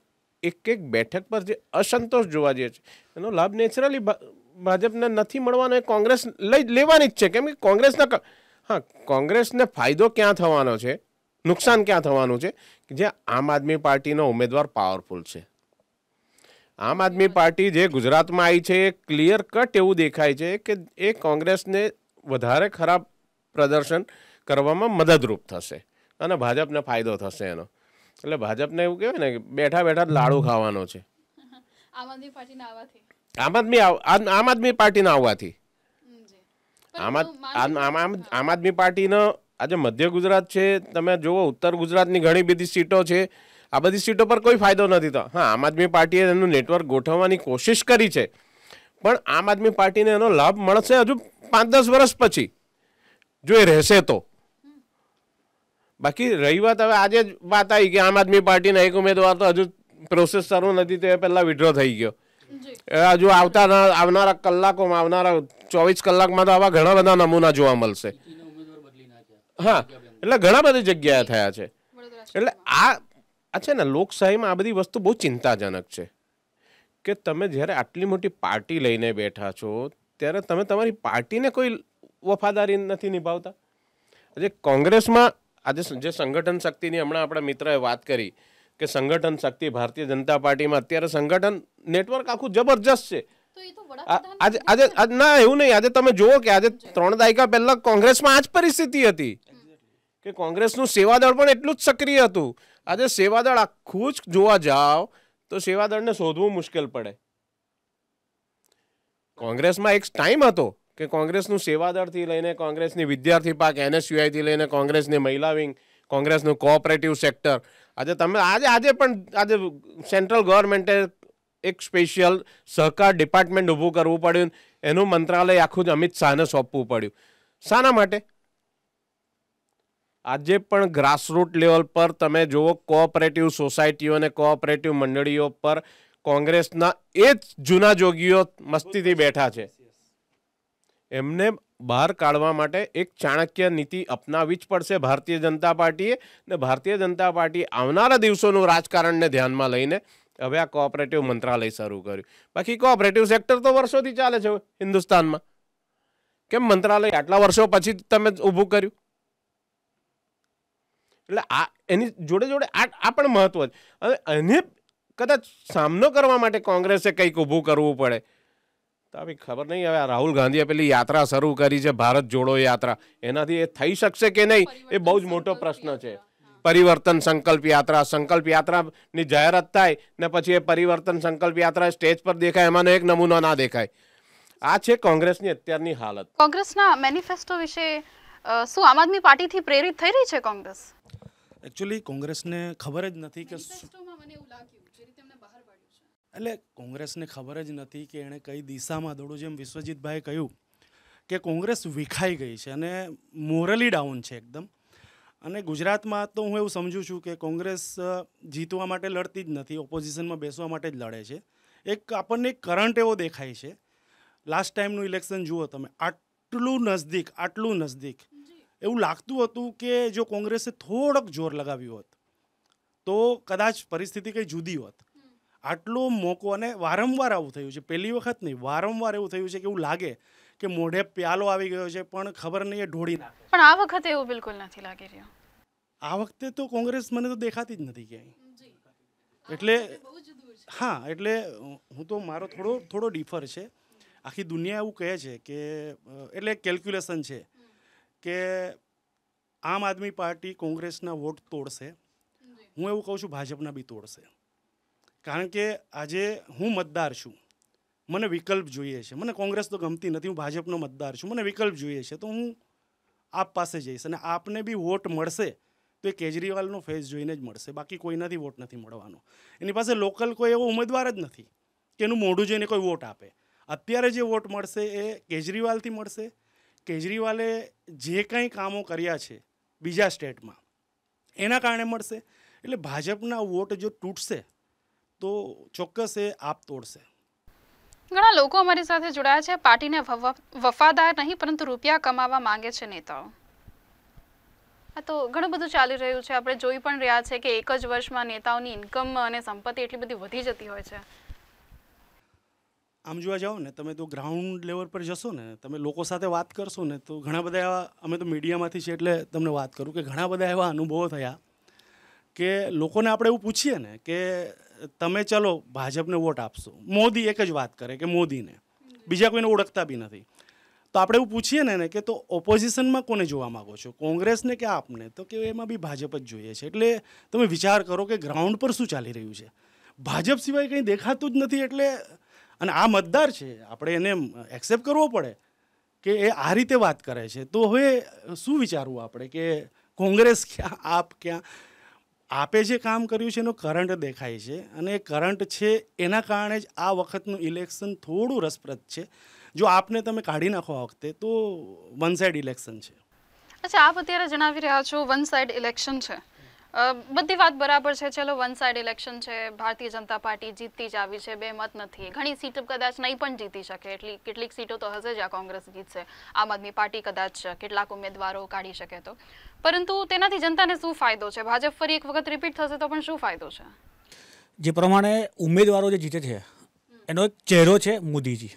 એક એક બેઠક પર જે અસંતોષ જોવા જે છે એનો લાભ નેચરલી ભાજપને નથી મળવાનો એ કોંગ્રેસ લઈ લેવાની જ છે કેમ કે કોંગ્રેસના હા કોંગ્રેસને ફાયદો ક્યાં થવાનો છે નુકસાન ક્યાં થવાનું છે જે આમ આદમી પાર્ટીનો ઉમેદવાર પાવરફુલ છે આમ આદમી પાર્ટી જે ગુજરાતમાં આવી છે એ ક્લિયર કટ એવું દેખાય છે કે એ કોંગ્રેસને વધારે ખરાબ પ્રદર્શન કરવામાં મદદરૂપ થશે અને ભાજપને ફાયદો થશે એનો એટલે ભાજપને એવું કહેવાય ને કે બેઠા બેઠા જ લાડુ ખાવાનો છે આમ આદમી આમ આદમી આમ આદમી પાર્ટીના આવવાથી આમ આદમી પાર્ટીનો આજે મધ્ય ગુજરાત છે તમે જુઓ ઉત્તર ગુજરાતની ઘણી બધી સીટો છે આ બધી સીટો પર કોઈ ફાયદો નથી થતો હા આમ આદમી પાર્ટીએ એનું નેટવર્ક ગોઠવવાની કોશિશ કરી છે પણ આમ આદમી પાર્ટીને એનો લાભ મળશે હજુ પાંચ દસ વર્ષ પછી જો એ રહેશે તો બાકી રહી વાત હવે આજે જ વાત આવી કે આમ આદમી પાર્ટીના એક ઉમેદવાર તો હજુ પ્રોસેસ શરૂ નથી તો એ પહેલાં વિડ્રો થઈ ગયો હજુ આવતા આવનારા કલાકોમાં આવનારા ચોવીસ કલાકમાં તો આવા ઘણા બધા નમૂના જોવા મળશે હા એટલે ઘણા બધી જગ્યાએ થયા છે એટલે આ છે ને લોકશાહીમાં આ બધી વસ્તુ બહુ ચિંતાજનક છે કે તમે જ્યારે આટલી મોટી પાર્ટી લઈને બેઠા છો ત્યારે તમે તમારી પાર્ટીને કોઈ વફાદારી નથી નિભાવતા આજે કોંગ્રેસમાં આજે જે સંગઠન શક્તિની હમણાં આપણા મિત્રએ વાત કરી કે સંગઠન શક્તિ ભારતીય જનતા પાર્ટીમાં અત્યારે સંગઠન નેટવર્ક આખું જબરજસ્ત છે આજે આજે ના એવું નહીં આજે તમે જુઓ કે આજે ત્રણ દાયકા પહેલા કોંગ્રેસમાં આ જ પરિસ્થિતિ હતી કે કોંગ્રેસનું સેવાદળ પણ એટલું જ સક્રિય હતું આજે સેવાદળ આખું જ જોવા જાઓ તો સેવાદળને શોધવું મુશ્કેલ પડે કોંગ્રેસમાં એક ટાઈમ હતો કે કોંગ્રેસનું સેવાદળથી લઈને કોંગ્રેસની વિદ્યાર્થી પાક એનએસયુઆઈથી લઈને કોંગ્રેસની મહિલા વિંગ કોંગ્રેસનું કોઓપરેટિવ સેક્ટર આજે તમે આજે આજે પણ આજે સેન્ટ્રલ ગવર્મેન્ટે એક સ્પેશિયલ સહકાર ડિપાર્ટમેન્ટ ઊભું કરવું પડ્યું એનું મંત્રાલય આખું જ અમિત શાહને સોંપવું પડ્યું શાના માટે આજે પણ ગ્રાસરૂટ લેવલ પર તમે જુઓ કોઓપરેટિવ સોસાયટીઓ અને કોઓપરેટિવ મંડળીઓ પર કોંગ્રેસના એ જ જૂના જોગીઓ મસ્તીથી બેઠા છે એમને બહાર કાઢવા માટે એક ચાણક્ય નીતિ અપનાવી જ પડશે ભારતીય જનતા પાર્ટીએ ને ભારતીય જનતા પાર્ટી આવનારા દિવસોનું રાજકારણને ધ્યાનમાં લઈને હવે આ કોઓપરેટિવ મંત્રાલય શરૂ કર્યું બાકી કોઓપરેટિવ સેક્ટર તો વર્ષોથી ચાલે છે હિન્દુસ્તાનમાં કેમ મંત્રાલય આટલા વર્ષો પછી તમે ઊભું કર્યું એટલે આ એની જોડે જોડે આ આ પણ મહત્વ છે અને એને કદાચ સામનો કરવા માટે કોંગ્રેસે કંઈક ઊભું કરવું પડે તો આવી ખબર નહીં હવે રાહુલ ગાંધીએ પેલી યાત્રા શરૂ કરી છે ભારત જોડો યાત્રા એનાથી એ થઈ શકશે કે નહીં એ બહુ જ મોટો પ્રશ્ન છે પરિવર્તન સંકલ્પ યાત્રા સંકલ્પ યાત્રાની જાહેરાત થાય ને પછી એ પરિવર્તન સંકલ્પ યાત્રા સ્ટેજ પર દેખાય એમાંનો એક નમૂનો ના દેખાય આ છે કોંગ્રેસની અત્યારની હાલત કોંગ્રેસના મેનિફેસ્ટો વિશે શું આમ આદમી પાર્ટીથી પ્રેરિત થઈ રહી છે કોંગ્રેસ એકચ્યુઅલી કોંગ્રેસને ખબર જ નથી કે એટલે કોંગ્રેસને ખબર જ નથી કે એણે કઈ દિશામાં દોડું જેમ વિશ્વજીતભાઈએ કહ્યું કે કોંગ્રેસ વિખાઈ ગઈ છે અને મોરલી ડાઉન છે એકદમ અને ગુજરાતમાં તો હું એવું સમજું છું કે કોંગ્રેસ જીતવા માટે લડતી જ નથી ઓપોઝિશનમાં બેસવા માટે જ લડે છે એક આપણને એક કરંટ એવો દેખાય છે લાસ્ટ ટાઈમનું ઇલેક્શન જુઓ તમે આટલું નજદીક આટલું નજદીક એવું લાગતું હતું કે જો કોંગ્રેસે થોડોક જોર લગાવ્યું હોત તો કદાચ પરિસ્થિતિ કંઈ જુદી હોત આટલો મોકો અને વારંવાર આવું થયું છે પહેલી વખત નહીં વારંવાર એવું થયું છે કે એવું લાગે કે મોઢે પ્યાલો આવી ગયો છે પણ ખબર નહીં એ ઢોળી નાખે પણ આ વખતે એવું બિલકુલ નથી લાગી રહ્યું આ વખતે તો કોંગ્રેસ મને તો દેખાતી જ નથી ક્યાંય એટલે હા એટલે હું તો મારો થોડો થોડો ડિફર છે આખી દુનિયા એવું કહે છે કે એટલે કેલ્ક્યુલેશન છે કે આમ આદમી પાર્ટી કોંગ્રેસના વોટ તોડશે હું એવું કહું છું ભાજપના બી તોડશે કારણ કે આજે હું મતદાર છું મને વિકલ્પ જોઈએ છે મને કોંગ્રેસ તો ગમતી નથી હું ભાજપનો મતદાર છું મને વિકલ્પ જોઈએ છે તો હું આપ પાસે જઈશ અને આપને બી વોટ મળશે તો એ કેજરીવાલનો ફેસ જોઈને જ મળશે બાકી કોઈનાથી વોટ નથી મળવાનો એની પાસે લોકલ કોઈ એવો ઉમેદવાર જ નથી કે એનું મોઢું જોઈને કોઈ વોટ આપે અત્યારે જે વોટ મળશે એ કેજરીવાલથી મળશે કેજરીવાલે જે કંઈ કામો કર્યા છે બીજા સ્ટેટમાં એના કારણે મળશે એટલે ભાજપના વોટ જો તૂટશે તો ચોક્કસ એ આપ તોડશે ઘણા લોકો અમારી સાથે જોડાયા છે પાર્ટીને વફાદાર નહીં પરંતુ રૂપિયા કમાવા માંગે છે નેતાઓ આ તો ઘણું બધું ચાલી રહ્યું છે આપણે જોઈ પણ રહ્યા છે કે એક જ વર્ષમાં નેતાઓની ઇન્કમ અને સંપત્તિ એટલી બધી વધી જતી હોય છે આમ જોવા જાઓ ને તમે તો ગ્રાઉન્ડ લેવલ પર જશો ને તમે લોકો સાથે વાત કરશો ને તો ઘણા બધા એવા અમે તો મીડિયામાંથી છીએ એટલે તમને વાત કરું કે ઘણા બધા એવા અનુભવો થયા કે લોકોને આપણે એવું પૂછીએ ને કે તમે ચલો ભાજપને વોટ આપશો મોદી એક જ વાત કરે કે મોદીને બીજા કોઈને ઓળખતા બી નથી તો આપણે એવું પૂછીએ ને કે તો ઓપોઝિશનમાં કોને જોવા માગો છો કોંગ્રેસને કે આપને તો કે એમાં બી ભાજપ જ જોઈએ છે એટલે તમે વિચાર કરો કે ગ્રાઉન્ડ પર શું ચાલી રહ્યું છે ભાજપ સિવાય કંઈ દેખાતું જ નથી એટલે અને આ મતદાર છે આપણે એને એક્સેપ્ટ કરવો પડે કે એ આ રીતે વાત કરે છે તો હવે શું વિચારવું આપણે કે કોંગ્રેસ ક્યાં આપ ક્યાં આપે જે કામ કર્યું છે એનો કરંટ દેખાય છે અને એ કરંટ છે એના કારણે જ આ વખતનું ઇલેક્શન થોડું રસપ્રદ છે જો આપને તમે કાઢી નાખો આ વખતે તો વન સાઈડ ઇલેક્શન છે અચ્છા આપ અત્યારે જણાવી રહ્યા છો વન સાઇડ ઇલેક્શન છે બધી વાત બરાબર છે ચલો વન સાઈડ ઇલેક્શન છે ભારતીય જનતા પાર્ટી જીતતી જ આવી છે બે મત નથી ઘણી સીટ કદાચ નહીં પણ જીતી શકે એટલી કેટલીક સીટો તો હશે જ આ કોંગ્રેસ જીતશે આમ આદમી પાર્ટી કદાચ કેટલાક ઉમેદવારો કાઢી શકે તો પરંતુ તેનાથી જનતાને શું ફાયદો છે ભાજપ ફરી એક વખત રિપીટ થશે તો પણ શું ફાયદો છે જે પ્રમાણે ઉમેદવારો જે જીતે છે એનો એક ચહેરો છે મોદીજી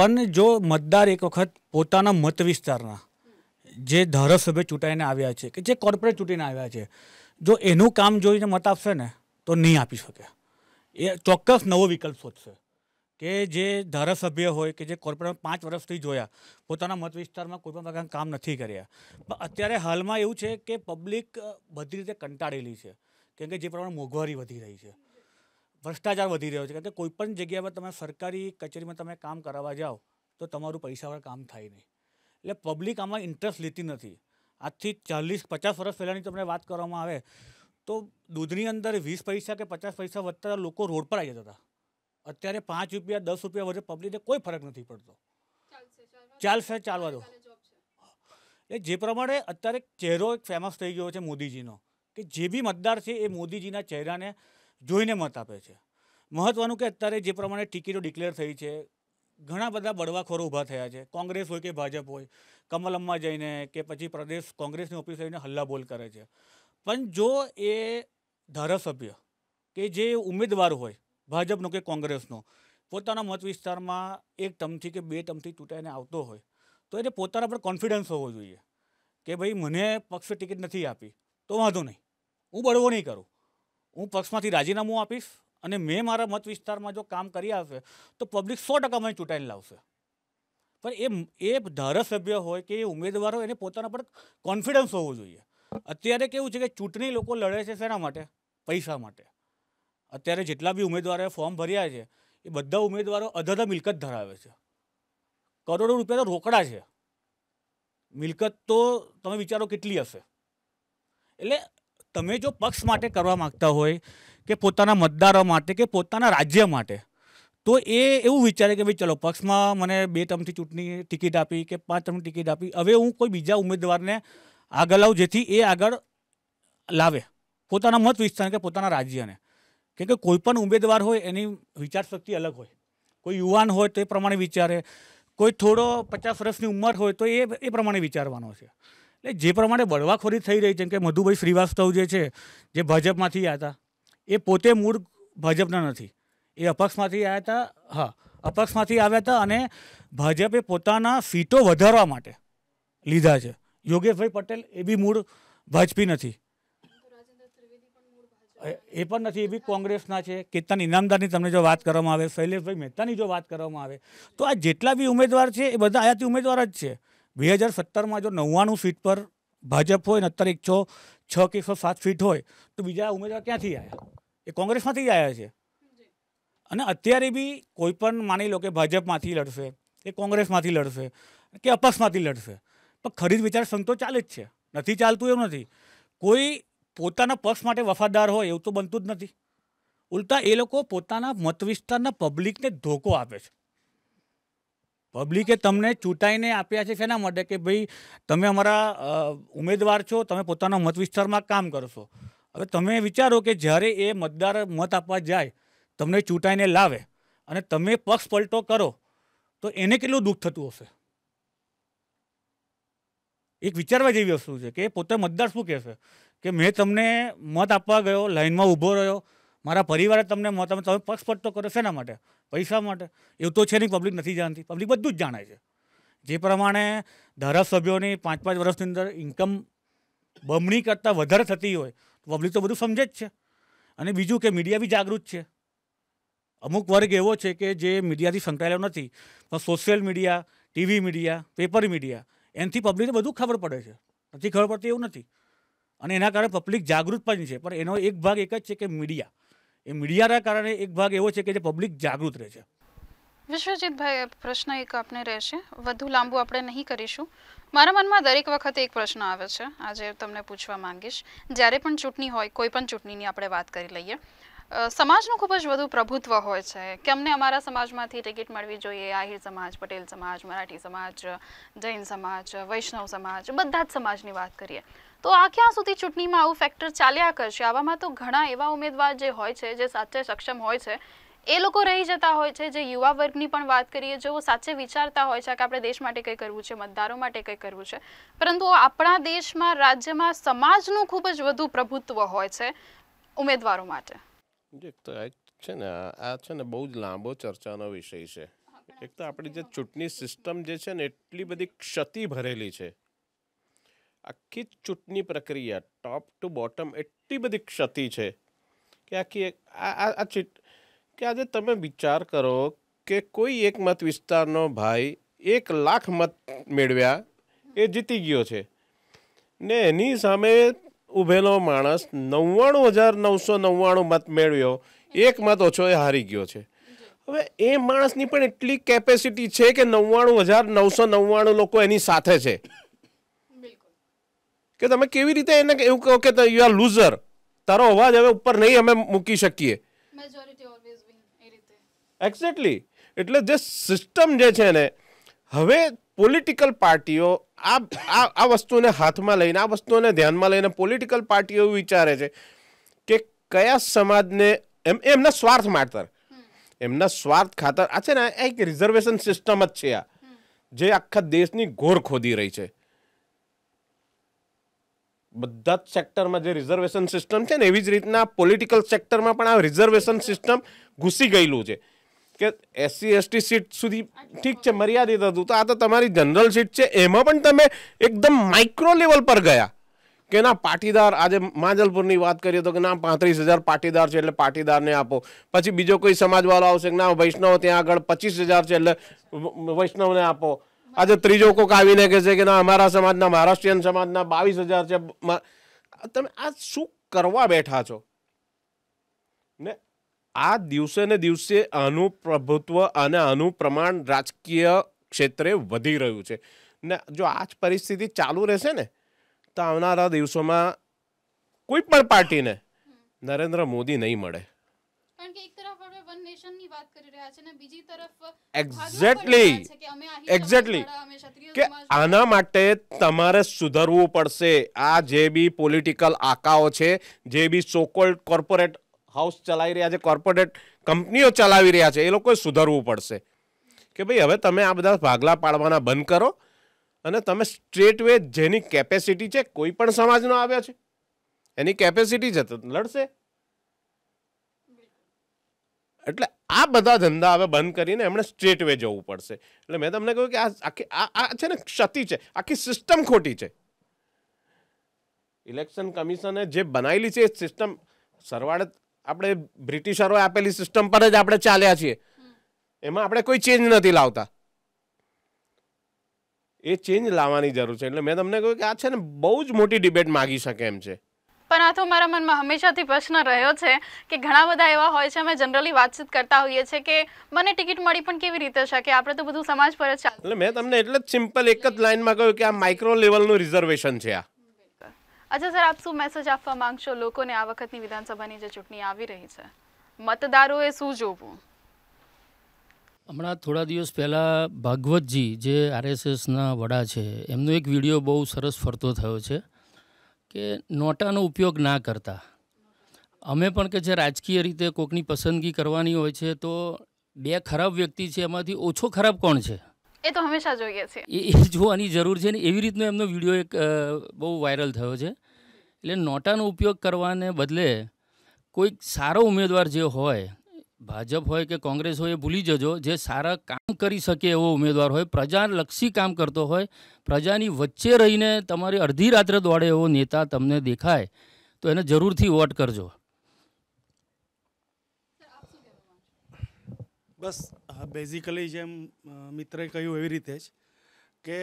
પણ જો મતદાર એક વખત પોતાના મત વિસ્તારના જે ધારાસભ્ય ચૂંટાઈને આવ્યા છે કે જે કોર્પોરેટ ચૂંટીને આવ્યા છે જો એનું કામ જોઈને મત આપશે ને તો નહીં આપી શકે એ ચોક્કસ નવો વિકલ્પ શોધશે કે જે ધારાસભ્ય હોય કે જે કોર્પોરેટ પાંચ વર્ષથી જોયા પોતાના મત વિસ્તારમાં કોઈપણ પણ પ્રકારના કામ નથી કર્યા પણ અત્યારે હાલમાં એવું છે કે પબ્લિક બધી રીતે કંટાળેલી છે કેમ કે જે પ્રમાણે મોંઘવારી વધી રહી છે ભ્રષ્ટાચાર વધી રહ્યો છે કારણ કે કોઈપણ જગ્યા પર તમે સરકારી કચેરીમાં તમે કામ કરાવવા જાઓ તો તમારું પૈસાવાળા કામ થાય નહીં એટલે પબ્લિક આમાં ઇન્ટરેસ્ટ લેતી નથી આજથી ચાલીસ પચાસ વર્ષ પહેલાંની તમને વાત કરવામાં આવે તો દૂધની અંદર વીસ પૈસા કે પચાસ પૈસા વધતા લોકો રોડ પર આવી જતા હતા અત્યારે પાંચ રૂપિયા દસ રૂપિયા વધે પબ્લિકને કોઈ ફરક નથી પડતો ચાલશે ચાલવા દો એ જે પ્રમાણે અત્યારે ચહેરો એક ફેમસ થઈ ગયો છે મોદીજીનો કે જે બી મતદાર છે એ મોદીજીના ચહેરાને જોઈને મત આપે છે મહત્ત્વનું કે અત્યારે જે પ્રમાણે ટિકિટો ડિક્લેર થઈ છે ઘણા બધા બળવાખોરો ઊભા થયા છે કોંગ્રેસ હોય કે ભાજપ હોય કમલમમાં જઈને કે પછી પ્રદેશ કોંગ્રેસની ઓફિસ જઈને હલ્લાબોલ કરે છે પણ જો એ ધારાસભ્ય કે જે ઉમેદવાર હોય ભાજપનો કે કોંગ્રેસનો પોતાના મત વિસ્તારમાં એક ટમથી કે બે ટમથી ચૂંટાઈને આવતો હોય તો એને પોતાના પર કોન્ફિડન્સ હોવો જોઈએ કે ભાઈ મને પક્ષ ટિકિટ નથી આપી તો વાંધો નહીં હું બળવો નહીં કરું હું પક્ષમાંથી રાજીનામું આપીશ અને મેં મારા મત વિસ્તારમાં જો કામ કરી આવશે તો પબ્લિક સો ટકા મને ચૂંટાઈને લાવશે પણ એ એ ધારાસભ્ય હોય કે એ ઉમેદવાર હોય એને પોતાના પર કોન્ફિડન્સ હોવો જોઈએ અત્યારે કેવું છે કે ચૂંટણી લોકો લડે છે શેના માટે પૈસા માટે અત્યારે જેટલા બી ઉમેદવારોએ ફોર્મ ભર્યા છે એ બધા ઉમેદવારો અધધ મિલકત ધરાવે છે કરોડો રૂપિયા તો રોકડા છે મિલકત તો તમે વિચારો કેટલી હશે એટલે તમે જો પક્ષ માટે કરવા માગતા હોય કે પોતાના મતદારો માટે કે પોતાના રાજ્ય માટે તો એ એવું વિચારે કે ભાઈ ચલો પક્ષમાં મને બે ટર્મથી ચૂંટણી ટિકિટ આપી કે પાંચ ટર્મની ટિકિટ આપી હવે હું કોઈ બીજા ઉમેદવારને આગળ લાવું જેથી એ આગળ લાવે પોતાના મત વિસ્તાર કે પોતાના રાજ્યને કેમ કે કોઈ પણ ઉમેદવાર હોય એની વિચાર શક્તિ અલગ હોય કોઈ યુવાન હોય તો એ પ્રમાણે વિચારે કોઈ થોડો પચાસ વર્ષની ઉંમર હોય તો એ એ પ્રમાણે વિચારવાનો છે એટલે જે પ્રમાણે બળવાખોરી થઈ રહી છે કે મધુભાઈ શ્રીવાસ્તવ જે છે જે ભાજપમાંથી હતા એ પોતે મૂળ ભાજપના નથી એ અપક્ષમાંથી આવ્યા હતા હા અપક્ષમાંથી આવ્યા હતા અને ભાજપે પોતાના સીટો વધારવા માટે લીધા છે યોગેશભાઈ પટેલ એ બી મૂળ ભાજપી નથી એ પણ નથી એ બી કોંગ્રેસના છે કેતન ઇનામદારની તમને જો વાત કરવામાં આવે શૈલેષભાઈ મહેતાની જો વાત કરવામાં આવે તો આ જેટલા બી ઉમેદવાર છે એ બધા આયાતી ઉમેદવાર જ છે બે હજાર સત્તરમાં જો નવ્વાણું સીટ પર ભાજપ હોય ને અત્યારે એકસો છ કે છ સાત ફીટ હોય તો બીજા ઉમેદવાર ક્યાંથી આવ્યા એ કોંગ્રેસમાંથી જ આવ્યા છે અને અત્યારે બી કોઈ પણ માની લો કે ભાજપમાંથી લડશે કે કોંગ્રેસમાંથી લડશે કે અપક્ષમાંથી લડશે પણ ખરીદ વિચાર સંતો ચાલે જ છે નથી ચાલતું એવું નથી કોઈ પોતાના પક્ષ માટે વફાદાર હોય એવું તો બનતું જ નથી ઉલટા એ લોકો પોતાના મત વિસ્તારના પબ્લિકને ધોકો આપે છે પબ્લિકે તમને ચૂંટાઈને આપ્યા છે શેના માટે કે ભાઈ તમે અમારા ઉમેદવાર છો તમે પોતાના મત વિસ્તારમાં કામ કરશો હવે તમે વિચારો કે જ્યારે એ મતદાર મત આપવા જાય તમને ચૂંટાઈને લાવે અને તમે પક્ષ પલટો કરો તો એને કેટલું દુઃખ થતું હશે એક વિચારવા જેવી વસ્તુ છે કે પોતે મતદાર શું કહેશે કે મેં તમને મત આપવા ગયો લાઇનમાં ઊભો રહ્યો મારા પરિવારે તમને તમે તમે પક્ષપટ તો કરો શેના માટે પૈસા માટે એવું તો છે નહીં પબ્લિક નથી જાણતી પબ્લિક બધું જ જાણે છે જે પ્રમાણે ધારાસભ્યોની પાંચ પાંચ વર્ષની અંદર ઇન્કમ બમણી કરતાં વધારે થતી હોય તો પબ્લિક તો બધું સમજે જ છે અને બીજું કે મીડિયા બી જાગૃત છે અમુક વર્ગ એવો છે કે જે મીડિયાથી સંકળાયેલો નથી પણ social media TV media paper media એનાથી પબ્લિકને બધું ખબર પડે છે નથી ખબર પડતી એવું નથી અને એના કારણે પબ્લિક જાગૃત પણ છે પણ એનો એક ભાગ એક જ છે કે મીડિયા એ મીડિયાના કારણે એક ભાગ એવો છે કે જે પબ્લિક જાગૃત રહે છે વિશ્વજીતભાઈ પ્રશ્ન એક આપને રહેશે વધુ લાંબુ આપણે નહીં કરીશું મારા મનમાં દરેક વખતે એક પ્રશ્ન આવે છે આજે તમને પૂછવા માંગીશ જ્યારે પણ ચૂંટણી હોય કોઈ પણ ચૂંટણીની આપણે વાત કરી લઈએ સમાજનું ખૂબ જ વધુ પ્રભુત્વ હોય છે કે અમને અમારા સમાજમાંથી ટિકિટ મળવી જોઈએ આહિર સમાજ પટેલ સમાજ મરાઠી સમાજ જૈન સમાજ વૈષ્ણવ સમાજ બધા જ સમાજની વાત કરીએ તો આ ક્યાં સુધી ચૂંટણીમાં આવું ફેક્ટર ચાલ્યા કરશે આવામાં તો ઘણા એવા ઉમેદવાર જે હોય છે જે સાચે સક્ષમ હોય છે એ લોકો રહી જતા હોય છે જે યુવા વર્ગની પણ વાત કરીએ જેઓ સાચે વિચારતા હોય છે કે આપણે દેશ માટે કંઈ કરવું છે મતદારો માટે કંઈ કરવું છે પરંતુ આપણા દેશમાં રાજ્યમાં સમાજનું ખૂબ જ વધુ પ્રભુત્વ હોય છે ઉમેદવારો માટે છે ને આ છે ને બહુ જ લાંબો ચર્ચાનો વિષય છે એક તો આપણી જે ચૂંટણી સિસ્ટમ જે છે ને એટલી બધી ક્ષતિ ભરેલી છે આખી ચૂંટણી પ્રક્રિયા ટોપ ટુ બોટમ એટલી બધી ક્ષતિ છે કે આખી એક આ ચીટ કે આજે તમે વિચાર કરો કે કોઈ એક મત વિસ્તારનો ભાઈ એક લાખ મત મેળવ્યા એ જીતી ગયો છે ને એની સામે ઊભેલો માણસ નવ્વાણું હજાર નવસો નવ્વાણું મત મેળવ્યો એક મત ઓછો એ હારી ગયો છે હવે એ માણસની પણ એટલી કેપેસિટી છે કે નવ્વાણું હજાર નવસો નવ્વાણું લોકો એની સાથે છે કે તમે કેવી રીતે એને એવું કહો કે યુ આર લૂઝર તારો અવાજ હવે ઉપર નહીં અમે મૂકી શકીએ એક્ઝેક્ટલી એટલે જે સિસ્ટમ જે છે ને હવે પોલિટિકલ પાર્ટીઓ આ આ વસ્તુને હાથમાં લઈને આ વસ્તુને ધ્યાનમાં લઈને પોલિટિકલ પાર્ટીઓ વિચારે છે કે કયા સમાજને એમ એમના સ્વાર્થ માતર એમના સ્વાર્થ ખાતર આ છે ને આ એક રિઝર્વેશન સિસ્ટમ જ છે આ જે આખા દેશની ઘોર ખોદી રહી છે બધા જ સેક્ટરમાં જે રિઝર્વેશન સિસ્ટમ છે ને એવી જ રીતના પોલિટિકલ સેક્ટરમાં પણ આ રિઝર્વેશન સિસ્ટમ ઘૂસી ગયેલું છે કે એસસી એસટી સીટ સુધી ઠીક છે મર્યાદિત હતું તો આ તો તમારી જનરલ સીટ છે એમાં પણ તમે એકદમ માઇક્રો લેવલ પર ગયા કે ના પાટીદાર આજે માંજલપુરની વાત કરીએ તો કે ના પાંત્રીસ હજાર પાટીદાર છે એટલે પાટીદારને આપો પછી બીજો કોઈ સમાજવાળો આવશે કે ના વૈષ્ણવ ત્યાં આગળ પચીસ હજાર છે એટલે વૈષ્ણવને આપો આજે ત્રીજો કોક આવીને કહે છે કે ના અમારા સમાજના મહારાષ્ટ્રીયન સમાજના બાવીસ હજાર છે તમે આ શું કરવા બેઠા છો ને આ દિવસે ને દિવસે આનું પ્રભુત્વ અને આનું પ્રમાણ રાજકીય ક્ષેત્રે વધી રહ્યું છે ને જો આ જ પરિસ્થિતિ ચાલુ રહેશે ને તો આવનારા દિવસોમાં કોઈ પણ પાર્ટીને નરેન્દ્ર મોદી નહીં મળે કારણ કે એક તરફ વન નેશન ની વાત કરી રહ્યા છે ને બીજી તરફ એક્ઝેક્ટલી એક્ઝેક્ટલી કે આના માટે તમારે સુધરવું પડશે આ જે બી પોલિટિકલ આકાઓ છે જે બી સોકોલ્ડ કોર્પોરેટ હાઉસ ચલાવી રહ્યા છે કોર્પોરેટ કંપનીઓ ચલાવી રહ્યા છે એ લોકોએ સુધરવું પડશે કે ભાઈ હવે તમે આ બધા ભાગલા પાડવાના બંધ કરો અને તમે સ્ટ્રેટ વે જેની કેપેસિટી છે કોઈ પણ સમાજનો આવ્યો છે એની કેપેસિટી છે તો લડશે એટલે આ બધા ધંધા હવે બંધ કરીને એમણે સ્ટ્રેટવે જવું પડશે એટલે મેં તમને કહ્યું કે આ આખી આ છે ને ક્ષતિ છે આખી સિસ્ટમ ખોટી છે ઇલેક્શન કમિશને જે બનાવેલી છે એ સિસ્ટમ સરવાળે આપણે બ્રિટિશરોએ આપેલી સિસ્ટમ પર જ આપણે ચાલ્યા છીએ એમાં આપણે કોઈ ચેન્જ નથી લાવતા એ ચેન્જ લાવવાની જરૂર છે એટલે મેં તમને કહ્યું કે આ છે ને બહુ જ મોટી ડિબેટ માગી શકે એમ છે પણ આ તો મારા મનમાં હંમેશાથી પ્રશ્ન રહ્યો છે કે ઘણા બધા એવા હોય છે અમે જનરલી વાતચીત કરતા હોઈએ છીએ કે મને ટિકિટ મળી પણ કેવી રીતે શકે આપણે તો બધું સમાજ પર જ એટલે મેં તમને એટલે જ સિમ્પલ એક જ લાઇનમાં કહ્યું કે આ માઇક્રો લેવલનું રિઝર્વેશન છે આ અચ્છા સર આપ શું મેસેજ આપવા માંગશો લોકોને આ વખતની વિધાનસભાની જે ચૂંટણી આવી રહી છે મતદારોએ શું જોવું હમણાં થોડા દિવસ પહેલાં ભાગવતજી જે આરએસએસના વડા છે એમનો એક વિડીયો બહુ સરસ ફરતો થયો છે કે નોટાનો ઉપયોગ ના કરતા અમે પણ કે જે રાજકીય રીતે કોકની પસંદગી કરવાની હોય છે તો બે ખરાબ વ્યક્તિ છે એમાંથી ઓછો ખરાબ કોણ છે એ તો હંમેશા જોઈએ છે એ જોવાની જરૂર છે ને એવી રીતનો એમનો વિડીયો એક બહુ વાયરલ થયો છે એટલે નોટાનો ઉપયોગ કરવાને બદલે કોઈક સારો ઉમેદવાર જે હોય ભાજપ હોય કે કોંગ્રેસ હોય એ ભૂલી જજો જે સારા કામ કરી શકે એવો ઉમેદવાર હોય પ્રજાલક્ષી કામ કરતો હોય પ્રજાની વચ્ચે રહીને તમારી અડધી રાત્રે દોડે એવો નેતા તમને દેખાય તો એને જરૂરથી વોટ કરજો બસ બેઝિકલી જેમ મિત્રએ કહ્યું એવી રીતે જ કે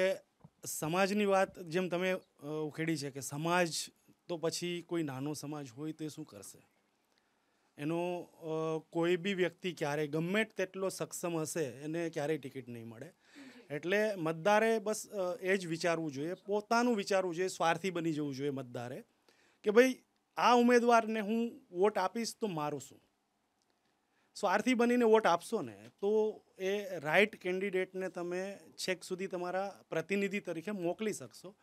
સમાજની વાત જેમ તમે ઉખેડી છે કે સમાજ તો પછી કોઈ નાનો સમાજ હોય તો એ શું કરશે એનો કોઈ બી વ્યક્તિ ક્યારે ગમે તેટલો સક્ષમ હશે એને ક્યારેય ટિકિટ નહીં મળે એટલે મતદારે બસ એ જ વિચારવું જોઈએ પોતાનું વિચારવું જોઈએ સ્વાર્થી બની જવું જોઈએ મતદારે કે ભાઈ આ ઉમેદવારને હું વોટ આપીશ તો મારું શું સ્વાર્થી બનીને વોટ આપશો ને તો એ રાઈટ કેન્ડિડેટને તમે છેક સુધી તમારા પ્રતિનિધિ તરીકે મોકલી શકશો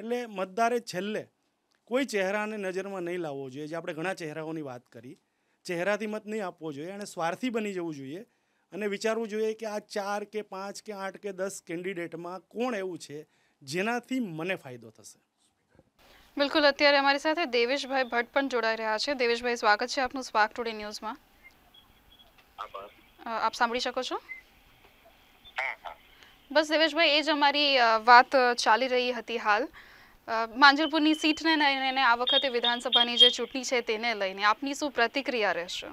એટલે મતદારે છેલ્લે કોઈ ચહેરાને નજરમાં નહીં લાવવો જોઈએ જે આપણે ઘણા ચહેરાઓની વાત કરી ચહેરાથી મત નહીં આપવો જોઈએ એણે સ્વાર્થી બની જવું જોઈએ અને વિચારવું જોઈએ કે આ ચાર કે પાંચ કે આઠ કે દસ કેન્ડિડેટમાં કોણ એવું છે જેનાથી મને ફાયદો થશે બિલકુલ અત્યારે અમારી સાથે દેવેશભાઈ ભટ્ટ પણ જોડાઈ રહ્યા છે દેવેશભાઈ સ્વાગત છે આપનું સ્વાગ ટુડે ન્યૂઝમાં આપ સાંભળી શકો છો બસ દેવેશભાઈ એ જ અમારી વાત ચાલી રહી હતી હાલ માંજલપુરની સીટને લઈને આ વખતે વિધાનસભાની જે ચૂંટણી છે તેને લઈને આપની શું પ્રતિક્રિયા રહેશે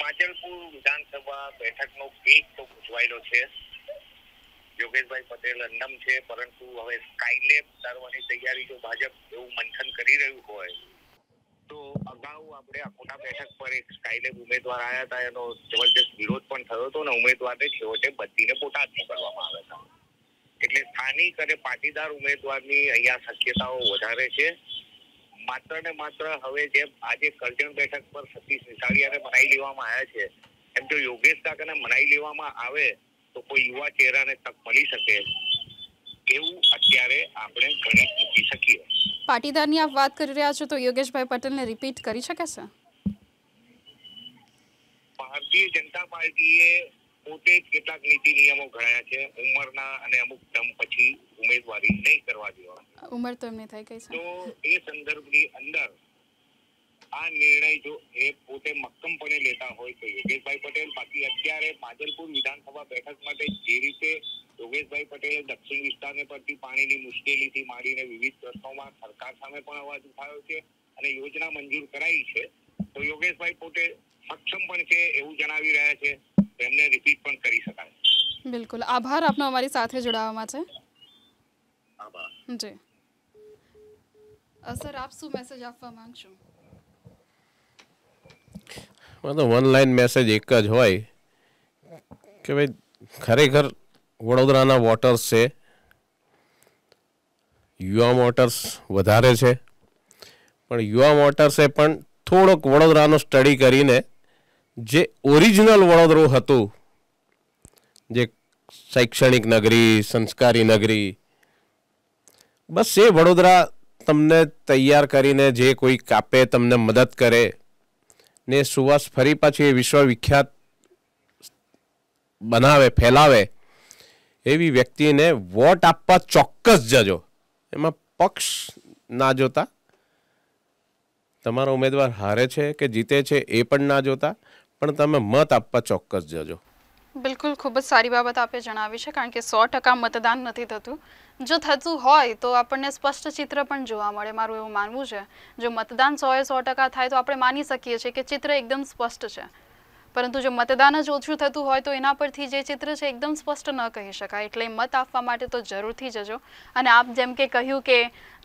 માંજલપુર વિધાનસભા બેઠકનો પેટ તો ગૂંચવાયેલો છે યોગેશભાઈ પટેલ અન્નમ છે પરંતુ હવે સ્કાયલેબ ઉતારવાની તૈયારી જો ભાજપ એવું મંથન કરી રહ્યું હોય તો અગાઉ આપણે આખોટા બેઠક પર એક સ્કાયલેબ ઉમેદવાર આવ્યા હતા એનો જબરજસ્ત વિરોધ પણ થયો હતો ને ઉમેદવારને છેવટે બધીને પોતા બોટાદ મોકલવામાં આવ્યા હતા એટલે સ્થાનિક અને પાટીદાર ઉમેદવારની અહીંયા શક્યતાઓ વધારે છે માત્ર ને માત્ર હવે જેમ આજે કરજણ બેઠક પર સતીશ નિશાળીયાને મનાઈ લેવામાં આવ્યા છે એમ જો યોગેશ કાકાને મનાઈ લેવામાં આવે તો કોઈ યુવા ચહેરાને તક મળી શકે એવું અત્યારે આપણે ગણિત મૂકી શકીએ પાટીદારની આપ વાત કરી રહ્યા છો તો યોગેશભાઈ પટેલને રિપીટ કરી શકે છે ભારતીય જનતા પાર્ટીએ પોતે જ કેટલાક નીતિ નિયમો ઘડાયા છે ઉંમરના અને અમુક ટર્મ પછી ઉમેદવારી નહીં કરવા દેવા ઉંમર તો એમની થઈ ગઈ તો એ સંદર્ભની અંદર આ નિર્ણય જો એ પોતે મક્કમપણે લેતા હોય તો યોગેશભાઈ પટેલ બાકી અત્યારે માજલપુર વિધાનસભા બેઠક માટે જે રીતે યોગેશભાઈ પટેલે દક્ષિણ વિસ્તારને પડતી પાણીની મુશ્કેલીથી માંડીને વિવિધ પ્રશ્નોમાં સરકાર સામે પણ અવાજ ઉઠાવ્યો છે અને યોજના મંજૂર કરાઈ છે તો યોગેશભાઈ પોતે સક્ષમ પણ છે એવું જણાવી રહ્યા છે તેમને રિપીટ પણ કરી શકાય બિલકુલ આભાર આપનો અમારી સાથે જોડાવા માટે આભાર જી સર આપ શું મેસેજ આપવા માંગશો માં તો વન લાઈન મેસેજ એક જ હોય કે ભાઈ ખરેખર વડોદરાના વોટર્સ છે યુવા મોટર્સ વધારે છે પણ યુવા મોટર્સે પણ થોડોક વડોદરાનો સ્ટડી કરીને જે ઓરિજિનલ વડોદરો હતો જે શૈક્ષણિક નગરી સંસ્કારી નગરી બસ એ વડોદરા તમને તૈયાર કરીને જે કોઈ કાપે તમને મદદ કરે ને સુવાસ ફરી પાછી એ વિશ્વવિખ્યાત બનાવે ફેલાવે એવી વ્યક્તિને વોટ આપવા ચોક્કસ જજો એમાં પક્ષ ના જોતા તમારો ઉમેદવાર હારે છે કે જીતે છે એ પણ ના જોતા પણ તમે મત આપવા ચોક્કસ જજો બિલકુલ ખૂબ જ સારી બાબત આપે જણાવી છે કારણ કે સો ટકા મતદાન નથી થતું જો થતું હોય તો આપણને સ્પષ્ટ ચિત્ર પણ જોવા મળે મારું એવું માનવું છે જો મતદાન સોએ સો ટકા થાય તો આપણે માની શકીએ છીએ કે ચિત્ર એકદમ સ્પષ્ટ છે પરંતુ જો મતદાન જ ઓછું થતું હોય તો એના પરથી જે ચિત્ર છે એકદમ સ્પષ્ટ ન કહી શકાય એટલે મત આપવા માટે તો જરૂરથી જજો અને આપ જેમ કે કહ્યું કે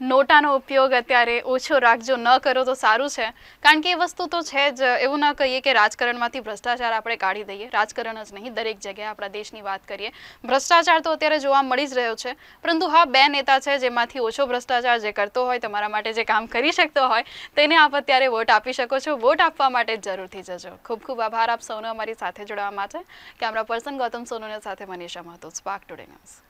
નોટાનો ઉપયોગ અત્યારે ઓછો રાખજો ન કરો તો સારું છે કારણ કે એ વસ્તુ તો છે જ એવું ન કહીએ કે રાજકારણમાંથી ભ્રષ્ટાચાર આપણે કાઢી દઈએ રાજકારણ જ નહીં દરેક જગ્યાએ આપણા દેશની વાત કરીએ ભ્રષ્ટાચાર તો અત્યારે જોવા મળી જ રહ્યો છે પરંતુ હા બે નેતા છે જેમાંથી ઓછો ભ્રષ્ટાચાર જે કરતો હોય તમારા માટે જે કામ કરી શકતો હોય તેને આપ અત્યારે વોટ આપી શકો છો વોટ આપવા માટે જરૂરથી જજો ખૂબ ખૂબ આભાર આપ સૌનો અમારી સાથે જોડાવા માટે કેમેરા પર્સન ગૌતમ સોનુને સાથે Manisha Mahato spark today news